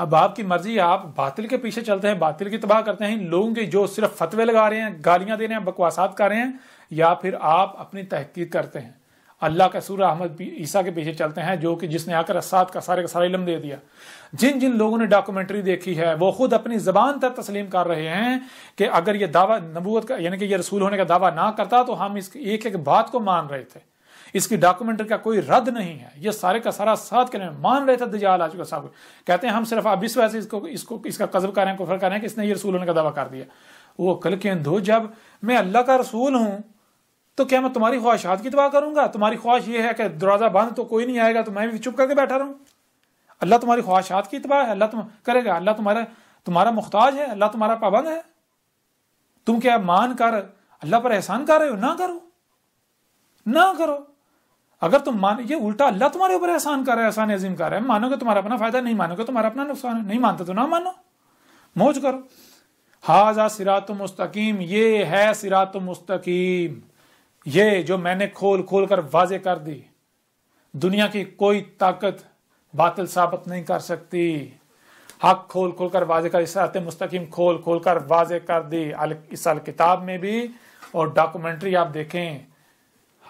اب آپ کی مرضی آپ باطل کے پیچھے چلتے ہیں باطل کی تباہ کرتے ہیں لوگوں کے جو صرف فتوے لگا رہے ہیں گالیاں دے رہے ہیں بکواسات کر رہے ہیں یا پھر آپ اپنی تحقیق کرتے ہیں اللہ کا سور احمد عیسیٰ کے پیچھے چلتے ہیں جو کہ جس نے آ کر اسات کا سارے کا سارا علم دے دیا جن جن لوگوں نے ڈاکومنٹری دیکھی ہے وہ خود اپنی زبان تک تسلیم کر رہے ہیں کہ اگر یہ دعویٰ نبوت کا یعنی کہ یہ رسول ہونے کا دعویٰ نہ کرتا تو ہم اس ایک ایک بات کو مان رہے تھے اس کی ڈاکومنٹری کا کوئی رد نہیں ہے یہ سارے کا سارا ساتھ مان رہے تھے دجال کہتے ہیں ہم صرف اس اس اس کا کا کر کفر کہ نے یہ رسول دعویٰ دیا وہ کل کے جب میں اللہ کا رسول ہوں تو کیا میں تمہاری خواہشات کی دعا کروں گا تمہاری خواہش یہ ہے کہ دروازہ باندھ تو کوئی نہیں آئے گا تو میں بھی چپ کر کے بیٹھا رہا ہوں اللہ تمہاری خواہشات کی اتباع ہے اللہ تم کرے گا اللہ تمہارا تمہارا مخت ہے اللہ تمہارا پابند ہے تم کیا مان کر اللہ پر احسان کر رہے ہو نہ کرو نہ کرو اگر تم مان یہ الٹا اللہ تمہارے اوپر احسان کر رہا ہے احسان عظیم کر رہا ہے مانو گے تمہارا اپنا فائدہ نہیں مانو گے تمہارا اپنا نقصان ہے نہیں مانتے تو نہ مانو موج کرو حاضا سرات مستقیم یہ ہے سرات مستقیم یہ جو میں نے کھول کھول کر واضح کر دی دنیا کی کوئی طاقت باطل ثابت نہیں کر سکتی حق کھول کھول کر واضح کر سرات مستقیم کھول کھول کر واضح کر دی اس سال کتاب میں بھی اور ڈاکومنٹری آپ دیکھیں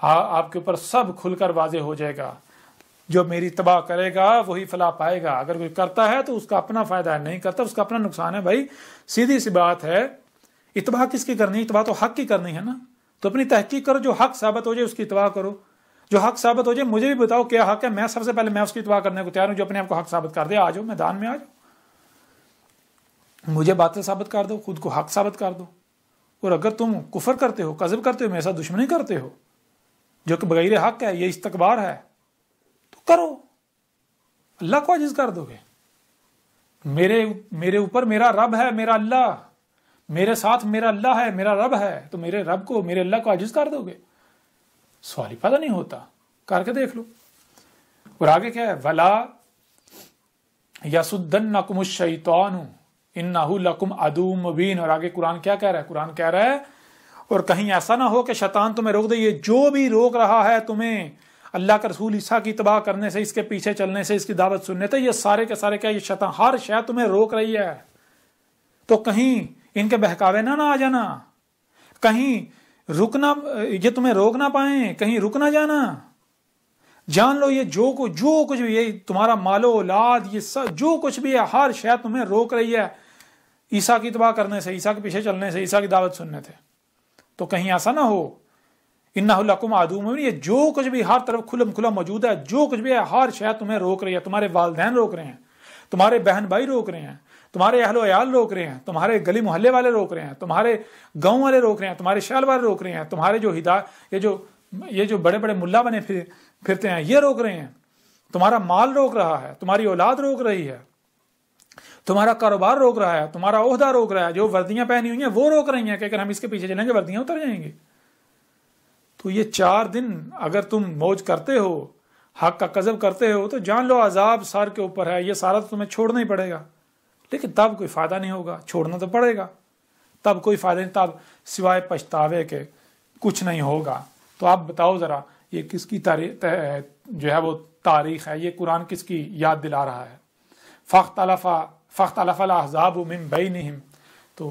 آپ کے اوپر سب کھل کر واضح ہو جائے گا جو میری تباہ کرے گا وہی فلا پائے گا اگر کوئی کرتا ہے تو اس کا اپنا فائدہ ہے نہیں کرتا اس کا اپنا نقصان ہے بھائی سیدھی سی بات ہے اتباع کس کی کرنی اتباع تو حق کی کرنی ہے نا تو اپنی تحقیق کرو جو حق ثابت ہو جائے اس کی اتباع کرو جو حق ثابت ہو جائے مجھے بھی بتاؤ کیا حق ہے میں سب سے پہلے میں اس کی اتباع کرنے کو تیار ہوں جو اپنے آپ کو حق ثابت کر دے آ جاؤ میدان میں آ جاؤ مجھے باتیں ثابت کر دو خود کو حق ثابت کر دو اور اگر تم کفر کرتے ہو قذب کرتے ہو میرے ساتھ دشمنی کرتے ہو جو کہ بغیر حق ہے یہ استقبار ہے تو کرو اللہ کو عجز کر دو گے میرے میرے اوپر میرا رب ہے میرا اللہ میرے ساتھ میرا اللہ ہے میرا رب ہے تو میرے رب کو میرے اللہ کو عجز کر دو گے سوال ہی پیدا نہیں ہوتا کر کے دیکھ لو اور آگے کیا ہے ولا یسن نقم نہ ان نہ ادوم اور آگے قرآن کیا کہہ رہا ہے قرآن کہہ رہا ہے اور کہیں ایسا نہ ہو کہ شیطان تمہیں روک دے یہ جو بھی روک رہا ہے تمہیں اللہ کا رسول عیسیٰ کی تباہ کرنے سے اس کے پیچھے چلنے سے اس کی دعوت سننے تھے یہ سارے کے سارے کیا یہ شیطان ہر شے تمہیں روک رہی ہے تو کہیں ان کے بہکاوے نہ نہ آ جانا کہیں رکنا یہ تمہیں روک نہ پائیں کہیں رک نہ جانا جان لو یہ جو کچھ بھی یہ تمہارا مال و اولاد یہ جو کچھ بھی ہے ہر شے تمہیں روک رہی ہے عیسیٰ کی تباہ کرنے سے عیسیٰ کے پیچھے چلنے سے عیسیٰ کی دعوت سننے تھے تو کہیں ایسا نہ ہو انکم آدوم یہ جو کچھ بھی ہر طرف کھلم کھلا موجود ہے جو کچھ بھی ہے ہر شہر تمہیں روک رہی ہے تمہارے والدین روک رہے ہیں تمہارے بہن بھائی روک رہے ہیں تمہارے اہل و عیال روک رہے ہیں تمہارے گلی محلے والے روک رہے ہیں تمہارے گاؤں والے روک رہے ہیں تمہارے شہر والے روک رہے ہیں تمہارے جو ہدایت یہ جو یہ جو بڑے بڑے ملا بنے پھرتے ہیں یہ روک رہے ہیں تمہارا مال روک رہا ہے تمہاری اولاد روک رہی ہے تمہارا کاروبار روک رہا ہے تمہارا عہدہ روک رہا ہے جو وردیاں پہنی ہوئی ہیں وہ روک رہی ہیں کہ اگر ہم اس کے پیچھے چلیں گے وردیاں اتر جائیں گے تو یہ چار دن اگر تم موج کرتے ہو حق کا قزب کرتے ہو تو جان لو عذاب سر کے اوپر ہے یہ سارا تو تمہیں چھوڑنا ہی پڑے گا لیکن تب کوئی فائدہ نہیں ہوگا چھوڑنا تو پڑے گا تب کوئی فائدہ نہیں تب سوائے پچھتاوے کے کچھ نہیں ہوگا تو آپ بتاؤ ذرا یہ کس کی تاریخ جو ہے وہ تاریخ ہے یہ قرآن کس کی یاد دلا رہا ہے فخ طالفا فخت تو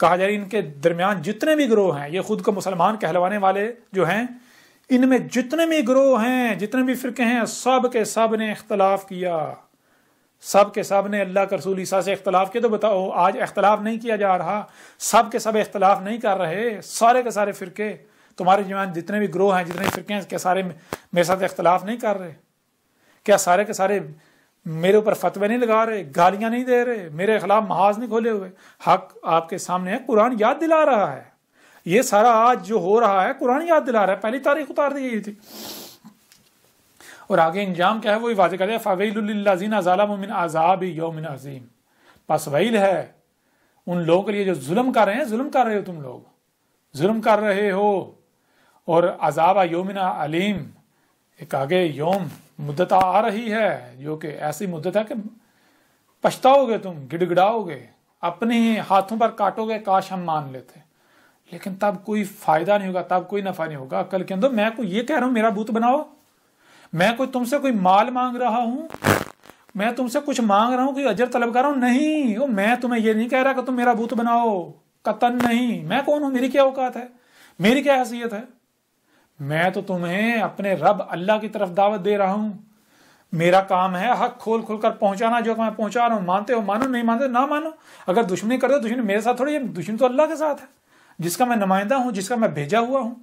کہا جائے ان کے درمیان جتنے بھی گروہ ہیں یہ خود کو مسلمان کہلوانے والے جو ہیں ان میں جتنے بھی گروہ ہیں جتنے بھی فرقے ہیں سب کے سب نے اختلاف کیا سب کے سب نے اللہ کے رسول عیسیٰ سے اختلاف کیا تو بتاؤ آج اختلاف نہیں کیا جا رہا سب کے سب اختلاف نہیں کر رہے سارے کے سارے فرقے تمہارے جوان جتنے بھی گروہ ہیں جتنے بھی فرقے ہیں کیا سارے میرے ساتھ اختلاف نہیں کر رہے کیا سارے کے سارے میرے اوپر فتوے نہیں لگا رہے گالیاں نہیں دے رہے میرے خلاف محاذ نہیں کھولے ہوئے حق آپ کے سامنے ہے قرآن یاد دلا رہا ہے یہ سارا آج جو ہو رہا ہے قرآن یاد دلا رہا ہے پہلی تاریخ اتار دی گئی تھی اور آگے انجام کیا ہے وہ یوم عظیم ویل ہے ان لوگوں کے لیے جو ظلم کر رہے ہیں ظلم کر رہے ہو تم لوگ ظلم کر رہے ہو اور عذاب یومن علیم ایک آگے یوم مدت آ رہی ہے جو کہ ایسی مدت ہے کہ پچھتاؤ گے تم گڑ گڑاؤ گے اپنے ہاتھوں پر کاٹو گے کاش ہم مان لیتے لیکن تب کوئی فائدہ نہیں ہوگا تب کوئی نفع نہیں ہوگا کل کوئی یہ کہہ رہا ہوں میرا بوت بناؤ میں کوئی تم سے کوئی مال مانگ رہا ہوں میں تم سے کچھ مانگ رہا ہوں کوئی اجر طلب کر رہا ہوں نہیں وہ میں تمہیں یہ نہیں کہہ رہا کہ تم میرا بوت بناؤ قطن نہیں میں کون ہوں میری کیا اوقات ہے میری کیا حیثیت ہے میں تو تمہیں اپنے رب اللہ کی طرف دعوت دے رہا ہوں میرا کام ہے حق کھول کھول کر پہنچانا جو میں پہنچا رہا ہوں مانتے ہو مانو نہیں مانتے نہ مانو اگر دشمنی دو دشمنی میرے ساتھ تھوڑی دشمن تو اللہ کے ساتھ ہے جس کا میں نمائندہ ہوں جس کا میں بھیجا ہوا ہوں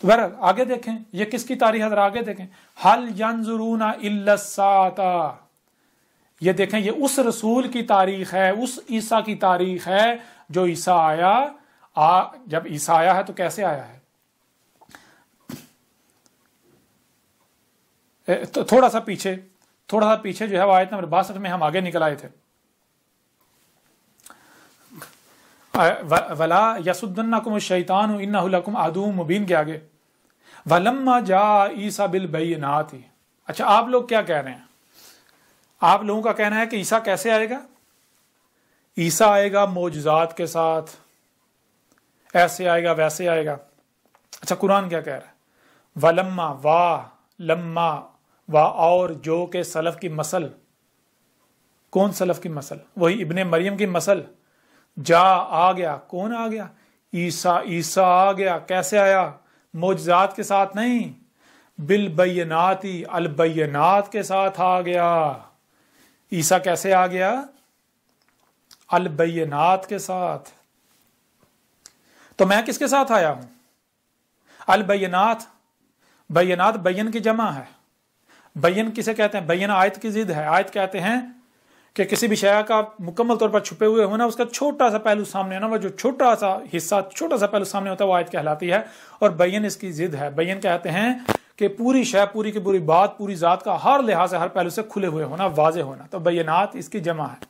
تو بہر آگے دیکھیں یہ کس کی تاریخ آگے دیکھیں حل ینظرون الا الساتا یہ دیکھیں یہ اس رسول کی تاریخ ہے اس عیسیٰ کی تاریخ ہے جو عیسیٰ آیا آ جب عیسیٰ آیا ہے تو کیسے آیا ہے تھوڑا سا پیچھے تھوڑا سا پیچھے جو ہے وہ آیت نمبر باسٹھ میں ہم آگے نکل آئے تھے ولا کم مبین کے آگے ولما جا اچھا آپ لوگ کیا کہہ رہے ہیں آپ لوگوں کا کہنا ہے کہ عیسا کیسے آئے گا عیسا آئے گا موجزات کے ساتھ ایسے آئے گا ویسے آئے گا اچھا قرآن کیا کہہ رہا ہے ولما واہ لما و اور جو کہ سلف کی مسل کون سلف کی مسل وہی ابن مریم کی مسل جا آ گیا کون آ گیا عیسا عیسا آ گیا کیسے آیا موجزات کے ساتھ نہیں بل البینات کے ساتھ آ گیا عیسا کیسے آ گیا البینات کے ساتھ تو میں کس کے ساتھ آیا ہوں البینات بینات بین کی جمع ہے بین کسے کہتے ہیں بین آیت کی ضد ہے آیت کہتے ہیں کہ کسی بھی شے کا مکمل طور پر چھپے ہوئے ہونا اس کا چھوٹا سا پہلو سامنے ہونا وہ جو چھوٹا سا حصہ چھوٹا سا پہلو سامنے ہوتا ہے وہ آیت کہلاتی ہے اور بین اس کی ضد ہے بین کہتے ہیں کہ پوری شے پوری کی پوری بات پوری ذات کا ہر لحاظ سے ہر پہلو سے کھلے ہوئے ہونا واضح ہونا تو بینات اس کی جمع ہے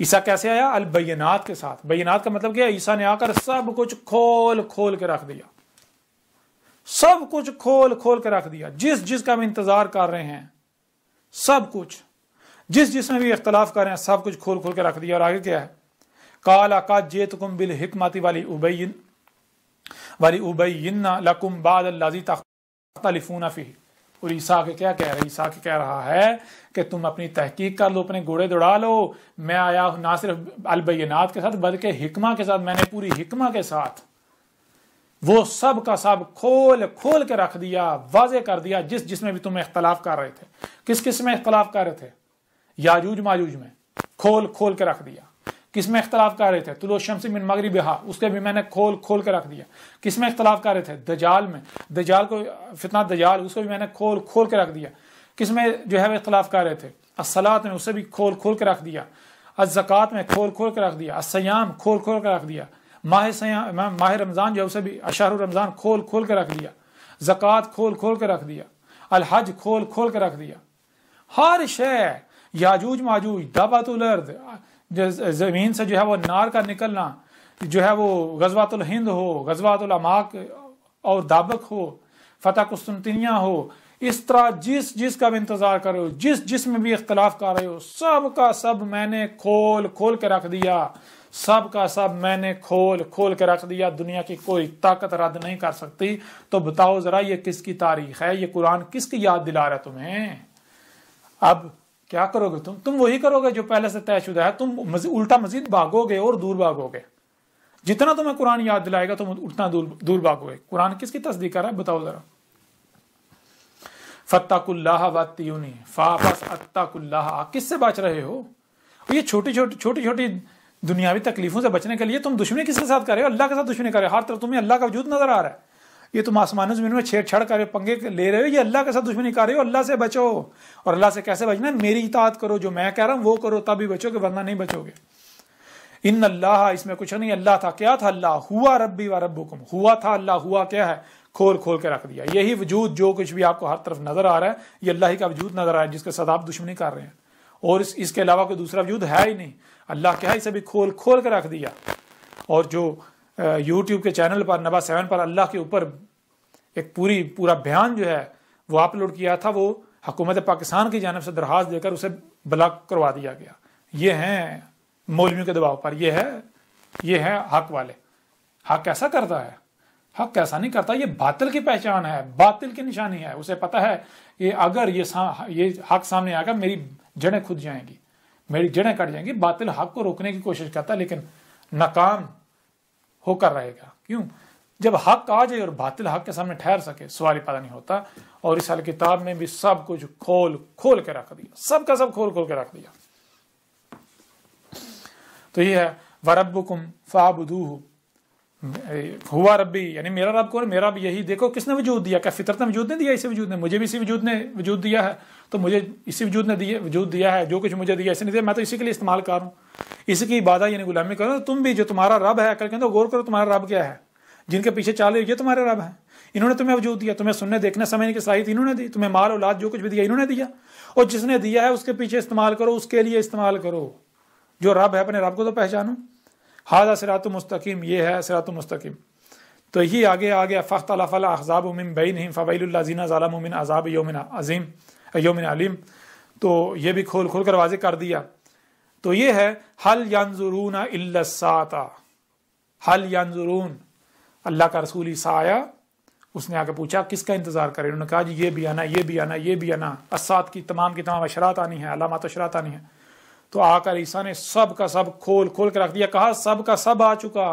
عیسیٰ کیسے آیا البینات کے ساتھ بینات کا مطلب کیا عیسیٰ نے آ کر سب کچھ کھول کھول کے رکھ دیا سب کچھ کھول کھول کے رکھ دیا جس جس کا ہم انتظار کر رہے ہیں سب کچھ جس جس میں بھی اختلاف کر رہے ہیں سب کچھ کھول کھول کے رکھ دیا اور آگے کیا ہے کالا کا کم بل حکمتی والی ابین والی ابین لکم باد فی اور عیسا کے کیا کہہ رہا ہے عیسا کہہ رہا ہے کہ تم اپنی تحقیق کر لو اپنے گھوڑے دوڑا لو میں آیا نہ صرف البینات کے ساتھ بلکہ حکمہ کے ساتھ میں نے پوری حکمہ کے ساتھ وہ سب کا سب کھول کھول کے رکھ دیا واضح کر دیا جس جس میں بھی تم اختلاف کر رہے تھے کس کس میں اختلاف کر رہے تھے یاجوج ماجوج میں کھول کھول کے رکھ دیا کس میں اختلاف کر رہے تھے شمسی من اس کے بھی میں نے کھول کھول کے رکھ دیا کس میں اختلاف کر رہے تھے دجال میں دجال کو فتنہ دجال اس کو بھی میں نے کھول کھول کے رکھ دیا کس میں جو ہے وہ اختلاف کر رہے تھے اسلات میں اسے بھی کھول کھول کے رکھ دیا ازکات میں کھول کھول کے رکھ دیا اسیام کھول کھول کے رکھ دیا ماہ سیاح ماہ رمضان جو ہے اسے بھی اشار رمضان کھول کھول کے رکھ دیا زکوٰۃ کھول کھول کے رکھ دیا الحج کھول کھول کے رکھ دیا ہر شے یاجوج ماجوج دعوت الرد زمین سے جو ہے وہ نار کا نکلنا جو ہے وہ غزوات الہند ہو غزوات الماق اور دابق ہو فتح قسطنطینیہ ہو اس طرح جس جس کا بھی انتظار کر رہے ہو جس جس میں بھی اختلاف کر رہے ہو سب کا سب میں نے کھول کھول کے رکھ دیا سب کا سب میں نے کھول کھول کے رکھ دیا دنیا کی کوئی طاقت رد نہیں کر سکتی تو بتاؤ ذرا یہ کس کی تاریخ ہے یہ قرآن کس کی یاد دلا رہا تمہیں اب کیا کرو گے تم تم وہی کرو گے جو پہلے سے طے شدہ ہے تم الٹا مزید بھاگو گے اور دور بھاگو گے جتنا تمہیں قرآن یاد دلائے گا تم اتنا دور بھاگو گے قرآن کس کی تصدیق کر رہا ہے بتاؤ ذرا فتح اللہ فا کلتا اللہ کس سے بچ رہے ہو یہ چھوٹی چھوٹی چھوٹی چھوٹی دنیاوی تکلیفوں سے بچنے کے لیے تم دشمنی کس کے ساتھ کر رہے ہو اللہ کے ساتھ دشمنی کر رہے ہر طرف تمہیں اللہ کا وجود نظر آ رہا ہے یہ تم آسمان زمین میں چھیڑ چھڑ کر پنگے لے رہے ہو یہ اللہ کے ساتھ دشمنی کر رہے ہو اللہ سے بچو اور اللہ سے کیسے بچنا ہے میری اطاعت کرو جو میں کہہ رہا ہوں وہ کرو تب ہی بچو گے ورنہ نہیں بچو گے ان اللہ اس میں کچھ نہیں اللہ تھا کیا تھا اللہ ہوا ربی و رب حکم ہوا تھا اللہ ہوا کیا ہے کھول کھول کے رکھ دیا یہی وجود جو کچھ بھی آپ کو ہر طرف نظر آ رہا ہے یہ اللہ ہی کا وجود نظر آ رہا ہے جس کے ساتھ آپ دشمنی کر رہے ہیں اور اس کے علاوہ کوئی دوسرا وجود ہے ہی نہیں اللہ کیا ہاں اسے بھی کھول کھول کے رکھ دیا اور جو یوٹیوب کے چینل پر نبا سیون پر اللہ کے اوپر ایک پوری پورا بیان جو ہے وہ اپلوڈ کیا تھا وہ حکومت پاکستان کی جانب سے درخواست دے کر اسے بلاک کروا دیا گیا یہ ہیں مولویوں کے دباؤ پر یہ ہے یہ ہے حق والے حق کیسا کرتا ہے حق کیسا نہیں کرتا یہ باطل کی پہچان ہے باطل کی نشانی ہے اسے پتا ہے کہ اگر یہ حق سامنے آگا میری جڑیں خود جائیں گی میری جڑیں کٹ جائیں گی باطل حق کو روکنے کی کوشش کرتا لیکن ناکام ہو کر رہے گا کیوں جب حق آ جائے اور باطل حق کے سامنے ٹھہر سکے ہی پیدا نہیں ہوتا اور اس سال کتاب میں بھی سب کچھ کھول کھول کے رکھ دیا سب کا سب کھول کھول کے رکھ دیا تو یہ ہے ورب فاب ہوا ربی یعنی میرا رب کون میرا بھی یہی دیکھو کس نے وجود دیا کیا فطرت نے وجود نہیں دیا اسی وجود نے مجھے بھی اسی وجود نے وجود دیا ہے تو مجھے اسی وجود نے دیا وجود دیا ہے جو کچھ مجھے دیا اسے نے دیا میں تو اسی کے لیے استعمال کر رہا ہوں اسی کی عبادت یعنی غلامی کرو تم بھی جو تمہارا رب ہے کر تو غور کرو تمہارا رب کیا ہے جن کے پیچھے چال یہ تمہارے رب ہیں انہوں نے تمہیں وجود دیا تمہیں سننے دیکھنے سمجھنے کی صلاحیت انہوں نے دی تمہیں مال اولاد جو کچھ بھی دیا انہوں نے دیا اور جس نے دیا ہے اس کے پیچھے استعمال کرو اس کے لیے استعمال کرو جو رب ہے اپنے رب کو تو پہچانو حاضہ سرات مستقیم یہ ہے سرات مستقیم تو یہی آگے آگے فخت الفل احزاب امن بین فویل اللہ زینہ ظالم امن عذاب یومن عظیم یومن علیم تو یہ بھی کھول کھول کر واضح کر دیا تو یہ ہے حل ینظرون الا ساتا حل ینظرون اللہ کا رسول سایہ اس نے آ کے پوچھا کس کا انتظار کرے انہوں نے کہا جی یہ بھی آنا یہ بھی آنا یہ بھی آنا اسات کی تمام کی تمام اشرات آنی ہیں علامات اشرات آنی ہیں تو آ کر عیسیٰ نے سب کا سب کھول کھول کے رکھ دیا کہا سب کا سب آ چکا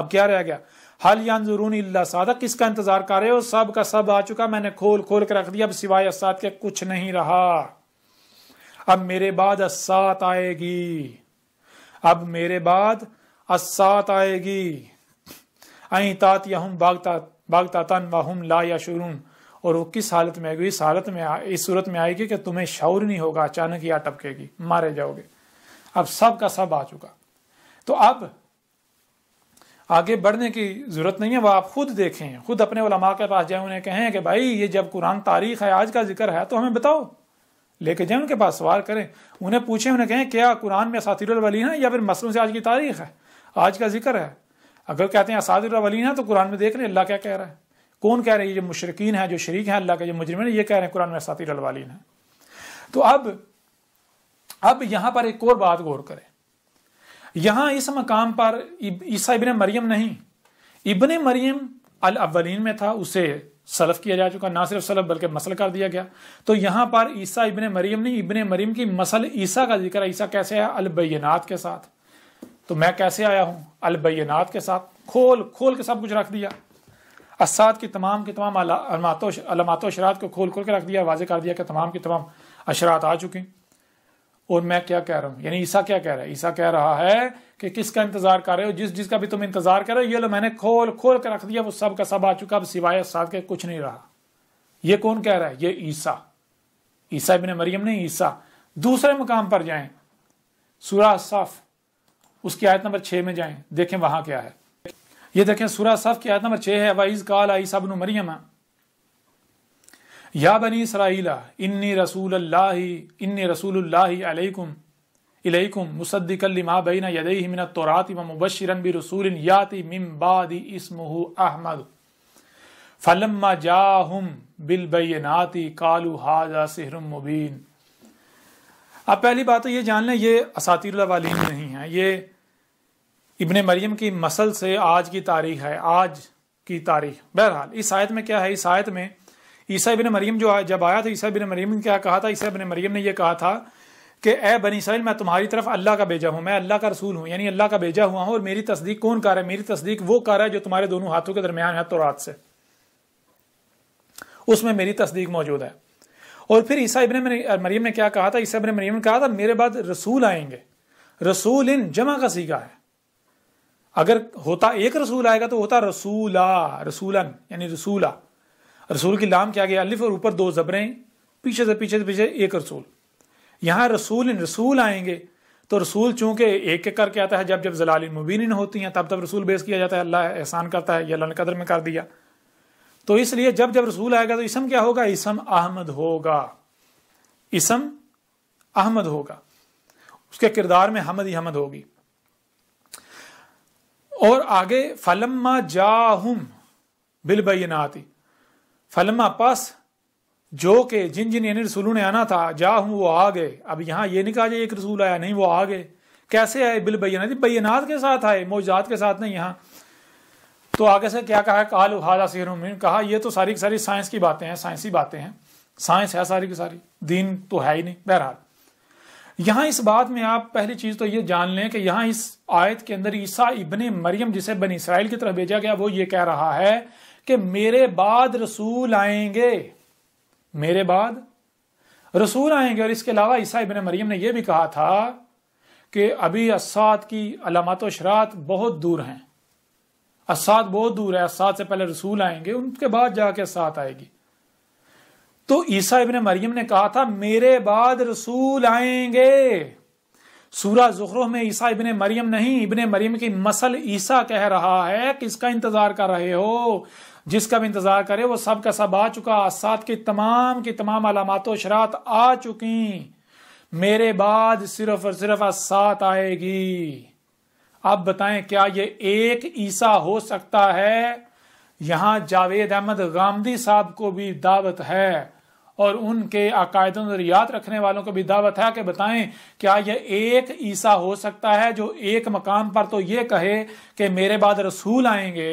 اب کیا رہ گیا حل ینظرون اللہ سادہ کس کا انتظار کر رہے ہو سب کا سب آ چکا میں نے کھول کھول کے رکھ دیا اب سوائے اسات کے کچھ نہیں رہا اب میرے بعد اسات آئے گی اب میرے بعد اسات آئے گی اہ یہم یاگتا باغتا تن وہم لا یشورون اور وہ کس حالت میں آئے گی اس حالت میں اس صورت میں آئے گی کہ تمہیں شعور نہیں ہوگا اچانک یا ٹپکے گی مارے جاؤ گے اب سب کا سب آ چکا تو اب آگے بڑھنے کی ضرورت نہیں ہے وہ آپ خود دیکھیں خود اپنے علماء کے پاس جائیں انہیں کہیں کہ بھائی یہ جب قرآن تاریخ ہے آج کا ذکر ہے تو ہمیں بتاؤ لے کے جائیں ان کے پاس سوال کریں انہیں پوچھیں انہیں کہیں کیا قرآن میں اساتر الولین ہے یا پھر مسلم سے آج کی تاریخ ہے آج کا ذکر ہے اگر کہتے ہیں ساطر الولین تو قرآن میں دیکھ لیں اللہ کیا کہہ رہا ہے کون کہہ رہے ہیں جو مشرقین ہیں جو شریک ہیں اللہ کے جو مجرم یہ کہہ رہے ہیں قرآن میں الوالین ہیں تو اب اب یہاں پر ایک اور بات غور کریں یہاں اس مقام پر عیسیٰ ابن مریم نہیں ابن مریم الاولین میں تھا اسے سلف کیا جا چکا نہ صرف سلف بلکہ مسل کر دیا گیا تو یہاں پر عیسیٰ ابن مریم نہیں ابن مریم کی مسل عیسیٰ کا ذکر ہے عیسیٰ کیسے آیا البینات کے ساتھ تو میں کیسے آیا ہوں البینات کے ساتھ کھول کھول کے سب کچھ رکھ دیا اسات کی تمام کے تمام الماتو علامات و اشرات کو کھول کھول کے رکھ دیا واضح کر دیا کہ تمام کے تمام اشرات آ چکے اور میں کیا کہہ رہا ہوں یعنی عیسیٰ کیا کہہ رہا ہے عیسیٰ کہہ رہا ہے کہ کس کا انتظار کر رہے ہو جس جس کا بھی تم انتظار کر رہے ہو یہ لو میں نے کھول کھول کے رکھ دیا وہ سب کا سب آ چکا اب سوائے اسات کے کچھ نہیں رہا یہ کون کہہ رہا ہے یہ عیسیٰ عیسیٰ ابن مریم نہیں عیسیٰ دوسرے مقام پر جائیں سورہ صاف اس کی آیت نمبر چھ میں جائیں دیکھیں وہاں کیا ہے یہ دیکھیں سورہ صف کی آیت نمبر چھ ہے وائز کال آئی سب مریم یا بنی اسرائیل انی رسول اللہ انی رسول اللہ علیکم علیکم مصدقا لما بین یدیہ من التورات و مبشرا برسول یاتی من بعد اسمہ احمد فلما جاہم بالبینات قالو حاجا سحر مبین اب پہلی بات تو یہ جان لیں یہ اساتیر الاولین نہیں ہیں یہ ابن مریم کی مسل سے آج کی تاریخ ہے آج کی تاریخ بہرحال اس آیت میں کیا ہے اس آیت میں عیسیٰ ابن مریم جو جب آیا تو عیسیٰ ابن مریم نے کیا کہا تھا عیسیٰ ابن مریم نے یہ کہا تھا کہ اے بنی اسرائیل میں تمہاری طرف اللہ کا بیجا ہوں میں اللہ کا رسول ہوں یعنی اللہ کا بیجا ہوا ہوں اور میری تصدیق کون رہا ہے میری تصدیق وہ کر رہا ہے جو تمہارے دونوں ہاتھوں کے درمیان ہے تورات سے اس میں میری تصدیق موجود ہے اور پھر عیسیٰ ابن مریم نے کیا کہا تھا عیسیٰ ابن مریم نے کہا تھا میرے بعد رسول آئیں گے رسول ان جمع کا سیکھا ہے اگر ہوتا ایک رسول آئے گا تو ہوتا رسولا رسولن یعنی رسولا رسول کی لام کیا گیا الف اور اوپر دو زبریں پیچھے سے پیچھے سے پیچھے ایک رسول یہاں رسول رسول آئیں گے تو رسول چونکہ ایک ایک کر کے آتا ہے جب جب زلال مبین ہوتی ہیں تب تب رسول بیس کیا جاتا ہے اللہ احسان کرتا ہے یا اللہ نے قدر میں کر دیا تو اس لیے جب جب رسول آئے گا تو اسم کیا ہوگا اسم احمد ہوگا اسم احمد ہوگا اس کے کردار میں حمد ہی حمد ہوگی اور آگے فلما جا ہوں بل فلما پس جو کہ جن جن یعنی رسولوں نے آنا تھا جا ہوں وہ آ گئے اب یہاں یہ نہیں کہا جائے ایک رسول آیا نہیں وہ آ گئے کیسے آئے بل بیناتی بینات کے ساتھ آئے موجات کے ساتھ نہیں یہاں تو آگے سے کیا کہا کالو خادر سیر کہا یہ تو ساری کی ساری سائنس کی باتیں ہیں سائنسی باتیں ہیں سائنس ہے ساری کی ساری دین تو ہے ہی نہیں بہرحال یہاں اس بات میں آپ پہلی چیز تو یہ جان لیں کہ یہاں اس آیت کے اندر عیسیٰ ابن مریم جسے بن اسرائیل کی طرف بھیجا گیا وہ یہ کہہ رہا ہے کہ میرے بعد رسول آئیں گے میرے بعد رسول آئیں گے اور اس کے علاوہ عیسیٰ ابن مریم نے یہ بھی کہا تھا کہ ابھی اسات کی علامات و شرات بہت دور ہیں اسات بہت دور ہے اسات سے پہلے رسول آئیں گے ان کے بعد جا کے اسات آئے گی تو عیسا ابن مریم نے کہا تھا میرے بعد رسول آئیں گے سورہ زخروں میں عیسا ابن مریم نہیں ابن مریم کی مسل عیسا کہہ رہا ہے کس کا انتظار کر رہے ہو جس کا بھی انتظار کرے وہ سب کا سب آ چکا ساتھ کی تمام کی تمام علامات و شرات آ چکی میرے بعد صرف اور صرف سات آئے گی اب بتائیں کیا یہ ایک عیسا ہو سکتا ہے یہاں جاوید احمد غامدی صاحب کو بھی دعوت ہے اور ان کے و نظریات رکھنے والوں کو بھی دعوت ہے کہ بتائیں کیا یہ ایک عیسیٰ ہو سکتا ہے جو ایک مقام پر تو یہ کہے کہ میرے بعد رسول آئیں گے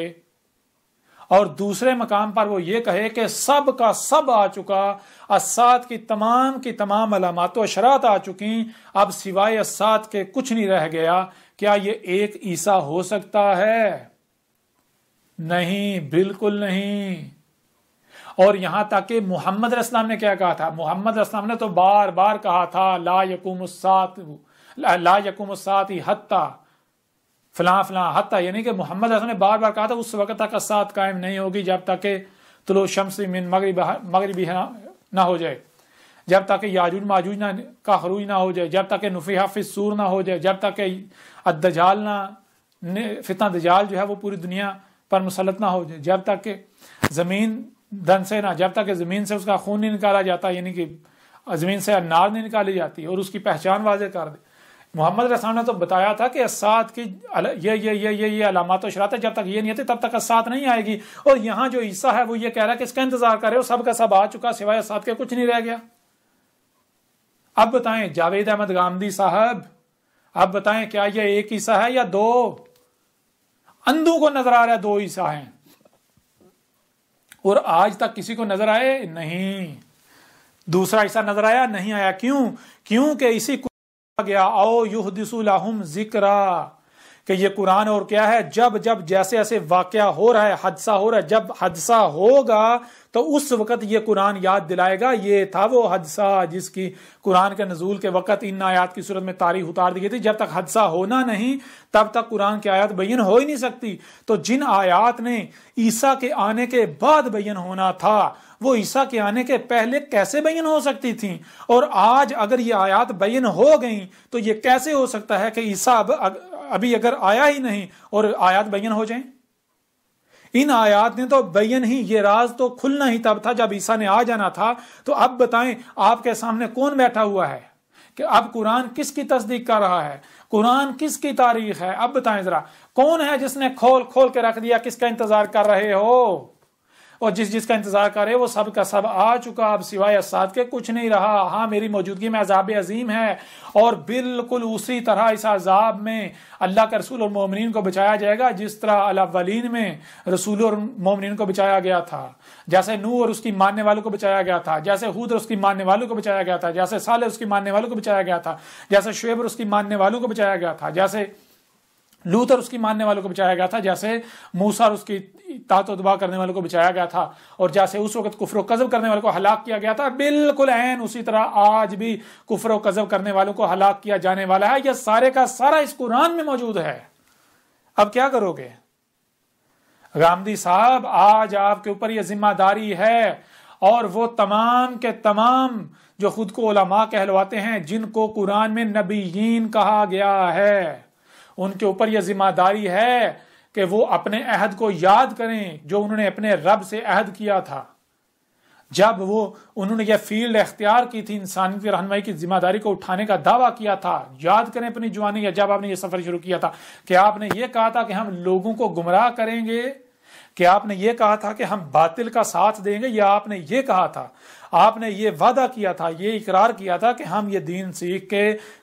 اور دوسرے مقام پر وہ یہ کہے کہ سب کا سب آ چکا اسات کی تمام کی تمام علامات و اشرات آ چکی اب سوائے اسات کے کچھ نہیں رہ گیا کیا یہ ایک عیسیٰ ہو سکتا ہے نہیں بالکل نہیں اور یہاں تک کہ محمد اسلام نے کیا کہا تھا محمد اسلام نے تو بار بار کہا تھا لا لا یقوم یقوم السات السات حتیٰ فلاں فلاں یعنی کہ محمد نے بار بار کہا تھا اس وقت تک قائم نہیں ہوگی جب تک کہ طلوع شمس من مغرب مغربی ہاں نہ ہو جائے جب تک کہ ماجوج نہ کا خروج نہ ہو جائے جب تک کہ نفیہ سور نہ ہو جائے جب تک کہ نہ فتنہ دجال جو ہے وہ پوری دنیا پر مسلط نہ ہو جائے جب تک کہ زمین دھن سے نہ جب تک زمین سے اس کا خون نہیں نکالا جاتا یعنی کہ زمین سے نار نہیں نکالی جاتی اور اس کی پہچان واضح کر دے محمد رسام نے تو بتایا تھا کہ اسات کی یہ یہ یہ یہ علامات و شرات ہے جب تک یہ نہیں آتی تب تک اسات نہیں آئے گی اور یہاں جو عیسیٰ ہے وہ یہ کہہ رہا ہے کہ اس کا انتظار کرے سب کا سب آ چکا سوائے اسات کے کچھ نہیں رہ گیا اب بتائیں جاوید احمد گامدی صاحب اب بتائیں کیا یہ ایک عیسیٰ ہے یا دو اندو کو نظر آ رہا ہے دو عیسیٰ ہیں اور آج تک کسی کو نظر آئے نہیں دوسرا ایسا نظر آیا نہیں آیا کیوں کیوں کہ اسی کو گیا او یو لہم لاہم ذکر کہ یہ قرآن اور کیا ہے جب جب جیسے ایسے واقعہ ہو رہا ہے حادثہ ہو رہا ہے جب حادثہ ہوگا تو اس وقت یہ قرآن یاد دلائے گا یہ تھا وہ حادثہ جس کی قرآن کے نزول کے وقت ان آیات کی صورت میں تاریخ اتار دی گئی تھی جب تک حادثہ ہونا نہیں تب تک قرآن کی آیات بین ہو ہی نہیں سکتی تو جن آیات نے عیسیٰ کے آنے کے بعد بین ہونا تھا وہ عیسیٰ کے آنے کے پہلے کیسے بین ہو سکتی تھیں اور آج اگر یہ آیات بین ہو گئیں تو یہ کیسے ہو سکتا ہے کہ اب ابھی اگر آیا ہی نہیں اور آیات بین ہو جائیں ان آیات نے تو بین ہی یہ راز تو کھلنا ہی تب تھا جب عیسیٰ نے آ جانا تھا تو اب بتائیں آپ کے سامنے کون بیٹھا ہوا ہے کہ اب قرآن کس کی تصدیق کر رہا ہے قرآن کس کی تاریخ ہے اب بتائیں ذرا کون ہے جس نے کھول کھول کے رکھ دیا کس کا انتظار کر رہے ہو اور جس جس کا انتظار کرے وہ سب کا سب آ چکا اب سوائے کے کچھ نہیں رہا ہاں میری موجودگی میں عذاب عظیم ہے اور بالکل اسی طرح اس عذاب میں اللہ کے رسول اور مومنین کو بچایا جائے گا جس طرح الاولین میں رسول اور مومنین کو بچایا گیا تھا جیسے نو اور اس کی ماننے والوں کو بچایا گیا تھا جیسے حود اور اس کی ماننے والوں کو بچایا گیا تھا جیسے سال اس کی ماننے والوں کو بچایا گیا تھا جیسے شعیب اور اس کی ماننے والوں کو بچایا گیا تھا جیسے لوت اور اس کی ماننے والوں کو بچایا گیا تھا جیسے موسا اور اس کی تاط و تباہ کرنے والوں کو بچایا گیا تھا اور جیسے اس وقت کفر و قذب کرنے والوں کو ہلاک کیا گیا تھا بالکل عین اسی طرح آج بھی کفر و قذب کرنے والوں کو ہلاک کیا جانے والا ہے یہ سارے کا سارا اس قرآن میں موجود ہے اب کیا کرو گے گامدی صاحب آج آپ کے اوپر یہ ذمہ داری ہے اور وہ تمام کے تمام جو خود کو علماء کہلواتے ہیں جن کو قرآن میں نبیین کہا گیا ہے ان کے اوپر یہ ذمہ داری ہے کہ وہ اپنے عہد کو یاد کریں جو انہوں نے اپنے رب سے عہد کیا تھا جب وہ انہوں نے یہ فیلڈ اختیار کی تھی انسانیت کی رہنمائی کی ذمہ داری کو اٹھانے کا دعویٰ کیا تھا یاد کریں اپنی جوانی یا جب آپ نے یہ سفر شروع کیا تھا کہ آپ نے یہ کہا تھا کہ ہم لوگوں کو گمراہ کریں گے کہ آپ نے یہ کہا تھا کہ ہم باطل کا ساتھ دیں گے یا آپ نے یہ کہا تھا آپ نے یہ وعدہ کیا تھا یہ اقرار کیا تھا کہ ہم یہ دین سیکھ کے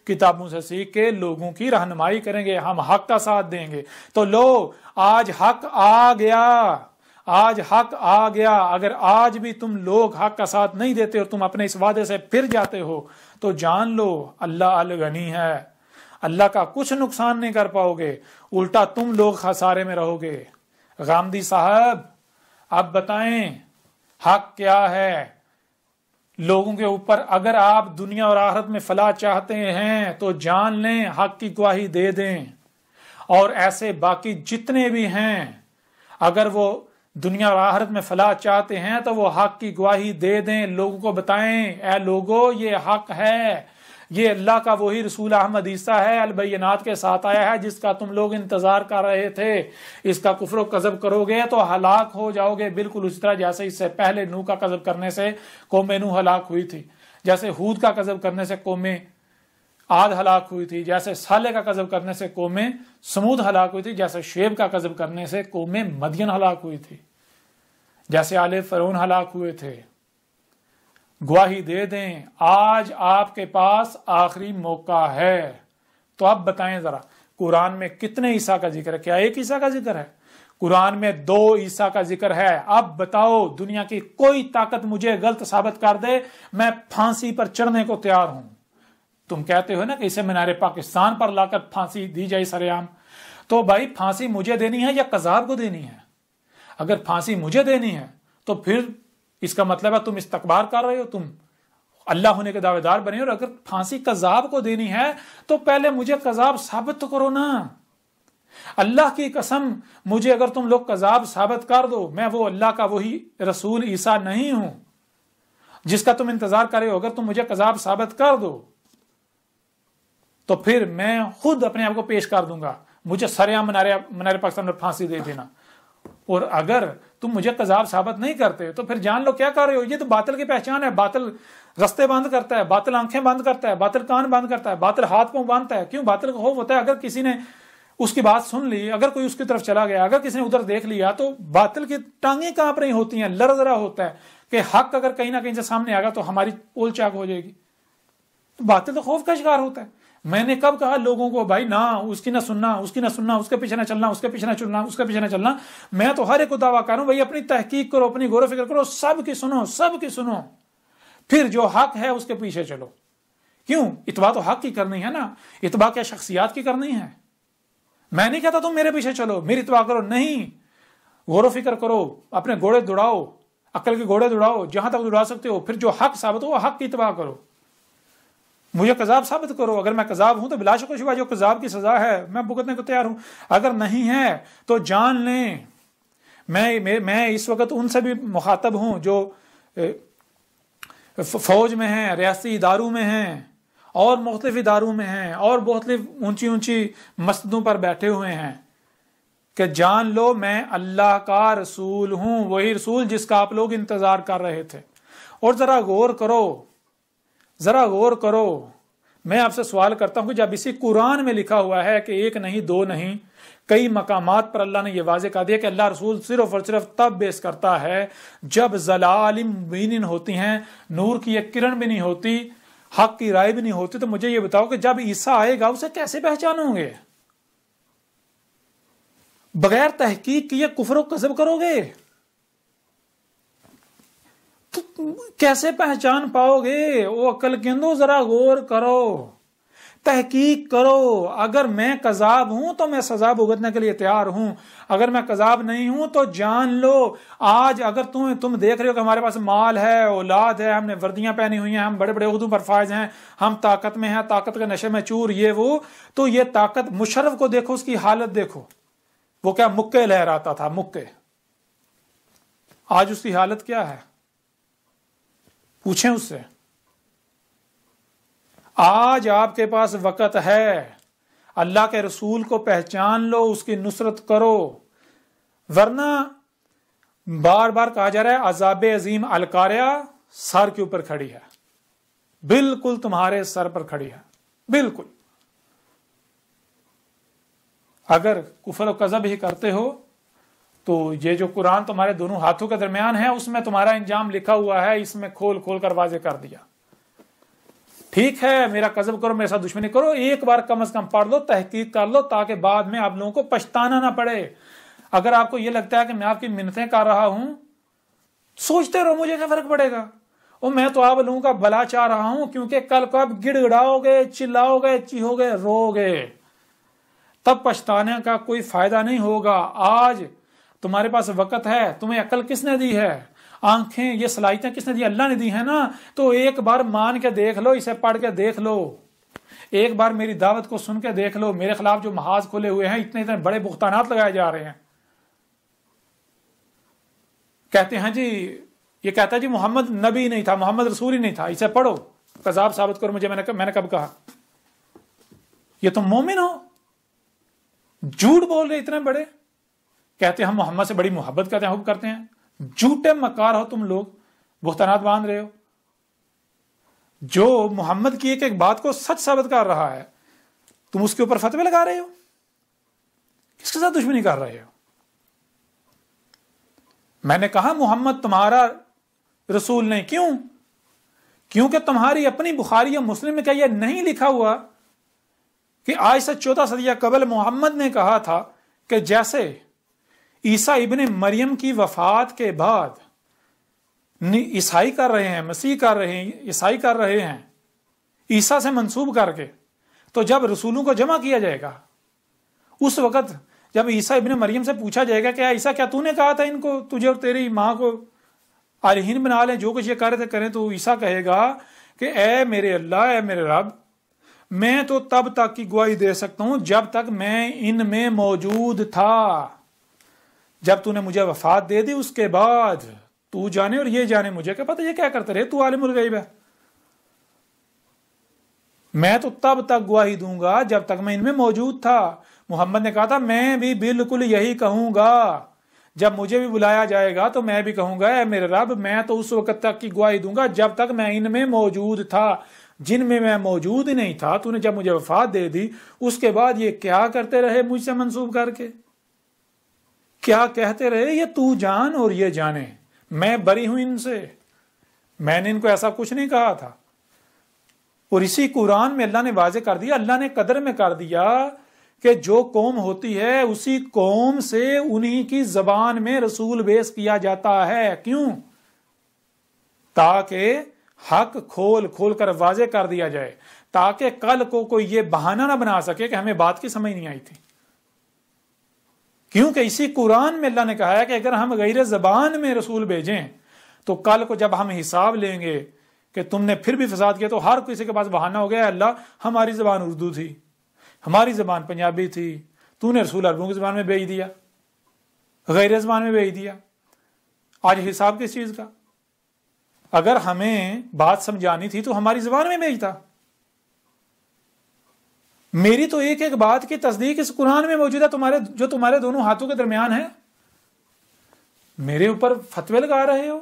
کتابوں سے سیکھ کے لوگوں کی رہنمائی کریں گے ہم حق کا ساتھ دیں گے تو لو آج حق آ گیا آج حق آ گیا اگر آج بھی تم لوگ حق کا ساتھ نہیں دیتے اور تم اپنے اس وعدے سے پھر جاتے ہو تو جان لو اللہ الغنی ہے اللہ کا کچھ نقصان نہیں کر پاؤ گے الٹا تم لوگ خسارے میں رہو گے غامدی صاحب آپ بتائیں حق کیا ہے لوگوں کے اوپر اگر آپ دنیا اور آخرت میں فلاح چاہتے ہیں تو جان لیں حق کی گواہی دے دیں اور ایسے باقی جتنے بھی ہیں اگر وہ دنیا اور آخرت میں فلاح چاہتے ہیں تو وہ حق کی گواہی دے دیں لوگوں کو بتائیں اے لوگو یہ حق ہے یہ اللہ کا وہی رسول احمد عیسیٰ ہے البینات کے ساتھ آیا ہے جس کا تم لوگ انتظار کر رہے تھے اس کا کفر و قذب کرو گے تو ہلاک ہو جاؤ گے بالکل اس طرح جیسے اس سے پہلے نو کا قذب کرنے سے قوم نو ہلاک ہوئی تھی جیسے ہود کا قذب کرنے سے قوم آدھ ہلاک ہوئی تھی جیسے سالے کا قزب کرنے سے قوم سمود ہلاک ہوئی تھی جیسے شیب کا قذب کرنے سے قوم مدین ہلاک ہوئی تھی جیسے آل فرون ہلاک ہوئے تھے گواہی دے دیں آج آپ کے پاس آخری موقع ہے تو آپ بتائیں ذرا قرآن میں کتنے عیسیٰ کا ذکر ہے کیا ایک عیسیٰ کا ذکر ہے قرآن میں دو عیسیٰ کا ذکر ہے اب بتاؤ دنیا کی کوئی طاقت مجھے غلط ثابت کر دے میں پھانسی پر چڑھنے کو تیار ہوں تم کہتے ہو نا کہ اسے مینار پاکستان پر لا کر پھانسی دی جائے عام تو بھائی پھانسی مجھے دینی ہے یا قذاب کو دینی ہے اگر پھانسی مجھے دینی ہے تو پھر اس کا مطلب ہے تم استقبار کر رہے ہو تم اللہ ہونے کے دعوے دار بنے اور اگر پھانسی قذاب کو دینی ہے تو پہلے مجھے قذاب ثابت کرو نا اللہ کی قسم مجھے اگر تم لوگ قذاب ثابت کر دو میں وہ اللہ کا وہی رسول عیسیٰ نہیں ہوں جس کا تم انتظار کرے ہو اگر تم مجھے قذاب ثابت کر دو تو پھر میں خود اپنے آپ کو پیش کر دوں گا مجھے سریا منارے پاکستان میں پھانسی دے دینا اور اگر تم مجھے کزاب ثابت نہیں کرتے تو پھر جان لو کیا کر رہے ہو یہ تو باطل کی پہچان ہے باطل رستے بند کرتا ہے باطل آنکھیں بند کرتا ہے باطل کان بند کرتا ہے باطل ہاتھ پاؤں باندھتا ہے کیوں باطل کا خوف ہوتا ہے اگر کسی نے اس کی بات سن لی اگر کوئی اس کی طرف چلا گیا اگر کسی نے ادھر دیکھ لیا تو باطل کی ٹانگیں کانپ رہی ہوتی ہیں لر رہا ہوتا ہے کہ حق اگر کہیں نہ کہیں سے سامنے آ گیا تو ہماری اول چاک ہو جائے گی باطل تو خوف کا شکار ہوتا ہے میں نے کب کہا لوگوں کو بھائی نہ اس کی نہ سننا اس کی نہ سننا اس کے پیچھے نہ چلنا اس کے پیچھے نہ چلنا اس کے پیچھے نہ چلنا میں تو ہر ایک کو دعویٰ کروں بھائی اپنی تحقیق کرو اپنی غور و فکر کرو سب کی سنو سب کی سنو پھر جو حق ہے اس کے پیچھے چلو کیوں اتبا تو حق کی کرنی ہے نا اتبا کیا شخصیات کی کرنی ہے میں نہیں کہتا تم میرے پیچھے چلو میری اتباع کرو نہیں غور و فکر کرو اپنے گھوڑے دوڑاؤ عقل کے گھوڑے دوڑاؤ جہاں تک دوڑا سکتے ہو پھر جو حق ثابت ہو وہ حق کی اتباہ کرو مجھے قذاب ثابت کرو اگر میں قذاب ہوں تو بلا شکر شبہ جو قذاب کی سزا ہے میں بھگتنے کو تیار ہوں اگر نہیں ہے تو جان لیں میں اس وقت ان سے بھی مخاطب ہوں جو فوج میں ہیں ریاستی اداروں میں ہیں اور مختلف اداروں میں ہیں اور مختلف اونچی اونچی مسجدوں پر بیٹھے ہوئے ہیں کہ جان لو میں اللہ کا رسول ہوں وہی رسول جس کا آپ لوگ انتظار کر رہے تھے اور ذرا غور کرو ذرا غور کرو میں آپ سے سوال کرتا ہوں کہ جب اسی قرآن میں لکھا ہوا ہے کہ ایک نہیں دو نہیں کئی مقامات پر اللہ نے یہ واضح کر دیا کہ اللہ رسول صرف اور صرف تب بیس کرتا ہے جب زلال علم ہوتی ہیں نور کی ایک کرن بھی نہیں ہوتی حق کی رائے بھی نہیں ہوتی تو مجھے یہ بتاؤ کہ جب عیسیٰ آئے گا اسے کیسے پہچانو گے بغیر تحقیق کیے کفر و قذب کرو گے کیسے پہچان پاؤ گے وہ عقل گندو ذرا غور کرو تحقیق کرو اگر میں قذاب ہوں تو میں سزا بھگتنے کے لیے تیار ہوں اگر میں قذاب نہیں ہوں تو جان لو آج اگر تم تم دیکھ رہے ہو کہ ہمارے پاس مال ہے اولاد ہے ہم نے وردیاں پہنی ہوئی ہیں ہم بڑے بڑے عہدوں پر فائز ہیں ہم طاقت میں ہیں طاقت کے نشے میں چور یہ وہ تو یہ طاقت مشرف کو دیکھو اس کی حالت دیکھو وہ کیا مکے لہراتا تھا مکے آج اس کی حالت کیا ہے پوچھیں اس سے آج آپ کے پاس وقت ہے اللہ کے رسول کو پہچان لو اس کی نصرت کرو ورنہ بار بار کہا جا رہا ہے عذاب عظیم الکاریا سر کے اوپر کھڑی ہے بالکل تمہارے سر پر کھڑی ہے بالکل اگر کفر و قذب ہی کرتے ہو تو یہ جو قرآن تمہارے دونوں ہاتھوں کے درمیان ہے اس میں تمہارا انجام لکھا ہوا ہے اس میں کھول کھول کر واضح کر دیا ٹھیک ہے میرا قزب کرو میرے ساتھ دشمنی کرو ایک بار کم از کم پڑھ لو تحقیق کر لو تاکہ بعد میں آپ لوگوں کو پچھتانا نہ پڑے اگر آپ کو یہ لگتا ہے کہ میں آپ کی منتیں کر رہا ہوں سوچتے رہو مجھے کیا فرق پڑے گا اور میں تو آپ لوگوں کا بلا چاہ رہا ہوں کیونکہ کل کو آپ گڑ گڑاؤ گے چلاؤ گے چیو گے رو گے تب پچھتانے کا کوئی فائدہ نہیں ہوگا آج تمہارے پاس وقت ہے تمہیں عقل کس نے دی ہے آنکھیں یہ صلاحیتیں کس نے دی اللہ نے دی ہیں نا تو ایک بار مان کے دیکھ لو اسے پڑھ کے دیکھ لو ایک بار میری دعوت کو سن کے دیکھ لو میرے خلاف جو محاذ کھلے ہوئے ہیں اتنے اتنے بڑے بختانات لگائے جا رہے ہیں کہتے ہیں جی یہ کہتا ہے جی محمد نبی نہیں تھا محمد رسول ہی نہیں تھا اسے پڑھو کذاب ثابت کرو مجھے میں نے میں نے کب کہا یہ تم مومن ہو جھوٹ بول رہے اتنے بڑے کہتے ہیں ہم محمد سے بڑی محبت کا تحب کرتے ہیں جھوٹے مکار ہو تم لوگ بہتانات باندھ رہے ہو جو محمد کی ایک ایک بات کو سچ ثابت کر رہا ہے تم اس کے اوپر فتوے لگا رہے ہو کس کے ساتھ دشمنی کر رہے ہو میں نے کہا محمد تمہارا رسول نہیں کیوں کیونکہ تمہاری اپنی بخاری یا مسلم میں کہ یہ نہیں لکھا ہوا کہ آج سے چوتھا صدیہ قبل محمد نے کہا تھا کہ جیسے عیسا ابن مریم کی وفات کے بعد عیسائی کر رہے ہیں مسیح کر رہے ہیں عیسائی کر رہے ہیں عیسا سے منسوب کر کے تو جب رسولوں کو جمع کیا جائے گا اس وقت جب عیسا ابن مریم سے پوچھا جائے گا کہ عیسا کیا تو نے کہا تھا ان کو تجھے اور تیری ماں کو آرہین بنا لیں جو کچھ یہ کر رہے تھے کریں تو عیسا کہے گا کہ اے میرے اللہ اے میرے رب میں تو تب تک کی گواہی دے سکتا ہوں جب تک میں ان میں موجود تھا جب تو نے مجھے وفات دے دی اس کے بعد تو جانے اور یہ جانے مجھے کہ پتہ یہ کیا کرتے رہے تو عالم الغیب ہے میں تو تب تک گواہی دوں گا جب تک میں ان میں موجود تھا محمد نے کہا تھا میں بھی بالکل یہی کہوں گا جب مجھے بھی بلایا جائے گا تو میں بھی کہوں گا اے میرے رب میں تو اس وقت تک کی گواہی دوں گا جب تک میں ان میں موجود تھا جن میں میں موجود نہیں تھا تو نے جب مجھے وفات دے دی اس کے بعد یہ کیا کرتے رہے مجھ سے منسوب کر کے کیا کہتے رہے یہ تو جان اور یہ جانے میں بری ہوں ان سے میں نے ان کو ایسا کچھ نہیں کہا تھا اور اسی قرآن میں اللہ نے واضح کر دیا اللہ نے قدر میں کر دیا کہ جو قوم ہوتی ہے اسی قوم سے انہی کی زبان میں رسول بیس کیا جاتا ہے کیوں تاکہ حق کھول کھول کر واضح کر دیا جائے تاکہ کل کو کوئی یہ بہانہ نہ بنا سکے کہ ہمیں بات کی سمجھ نہیں آئی تھی کیونکہ اسی قرآن میں اللہ نے کہا ہے کہ اگر ہم غیر زبان میں رسول بھیجیں تو کل کو جب ہم حساب لیں گے کہ تم نے پھر بھی فساد کیا تو ہر کسی کے پاس بہانہ ہو گیا اللہ ہماری زبان اردو تھی ہماری زبان پنجابی تھی تو نے رسول عربوں کی زبان میں بھیج دیا غیر زبان میں بھیج دیا آج حساب کس چیز کا اگر ہمیں بات سمجھانی تھی تو ہماری زبان میں بھیجتا میری تو ایک ایک بات کی تصدیق اس قرآن میں موجود ہے تمہارے جو تمہارے دونوں ہاتھوں کے درمیان ہے میرے اوپر فتوے لگا رہے ہو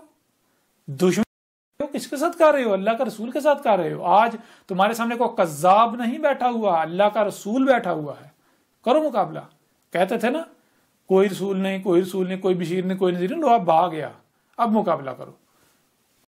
دشمن کس کے ساتھ کر رہے ہو اللہ کا رسول کے ساتھ کر رہے ہو آج تمہارے سامنے کوئی قذاب نہیں بیٹھا ہوا اللہ کا رسول بیٹھا ہوا ہے کرو مقابلہ کہتے تھے نا کوئی رسول نہیں کوئی رسول نہیں کوئی بشیر نہیں کوئی نظیر نہیں لو اب آ گیا اب مقابلہ کرو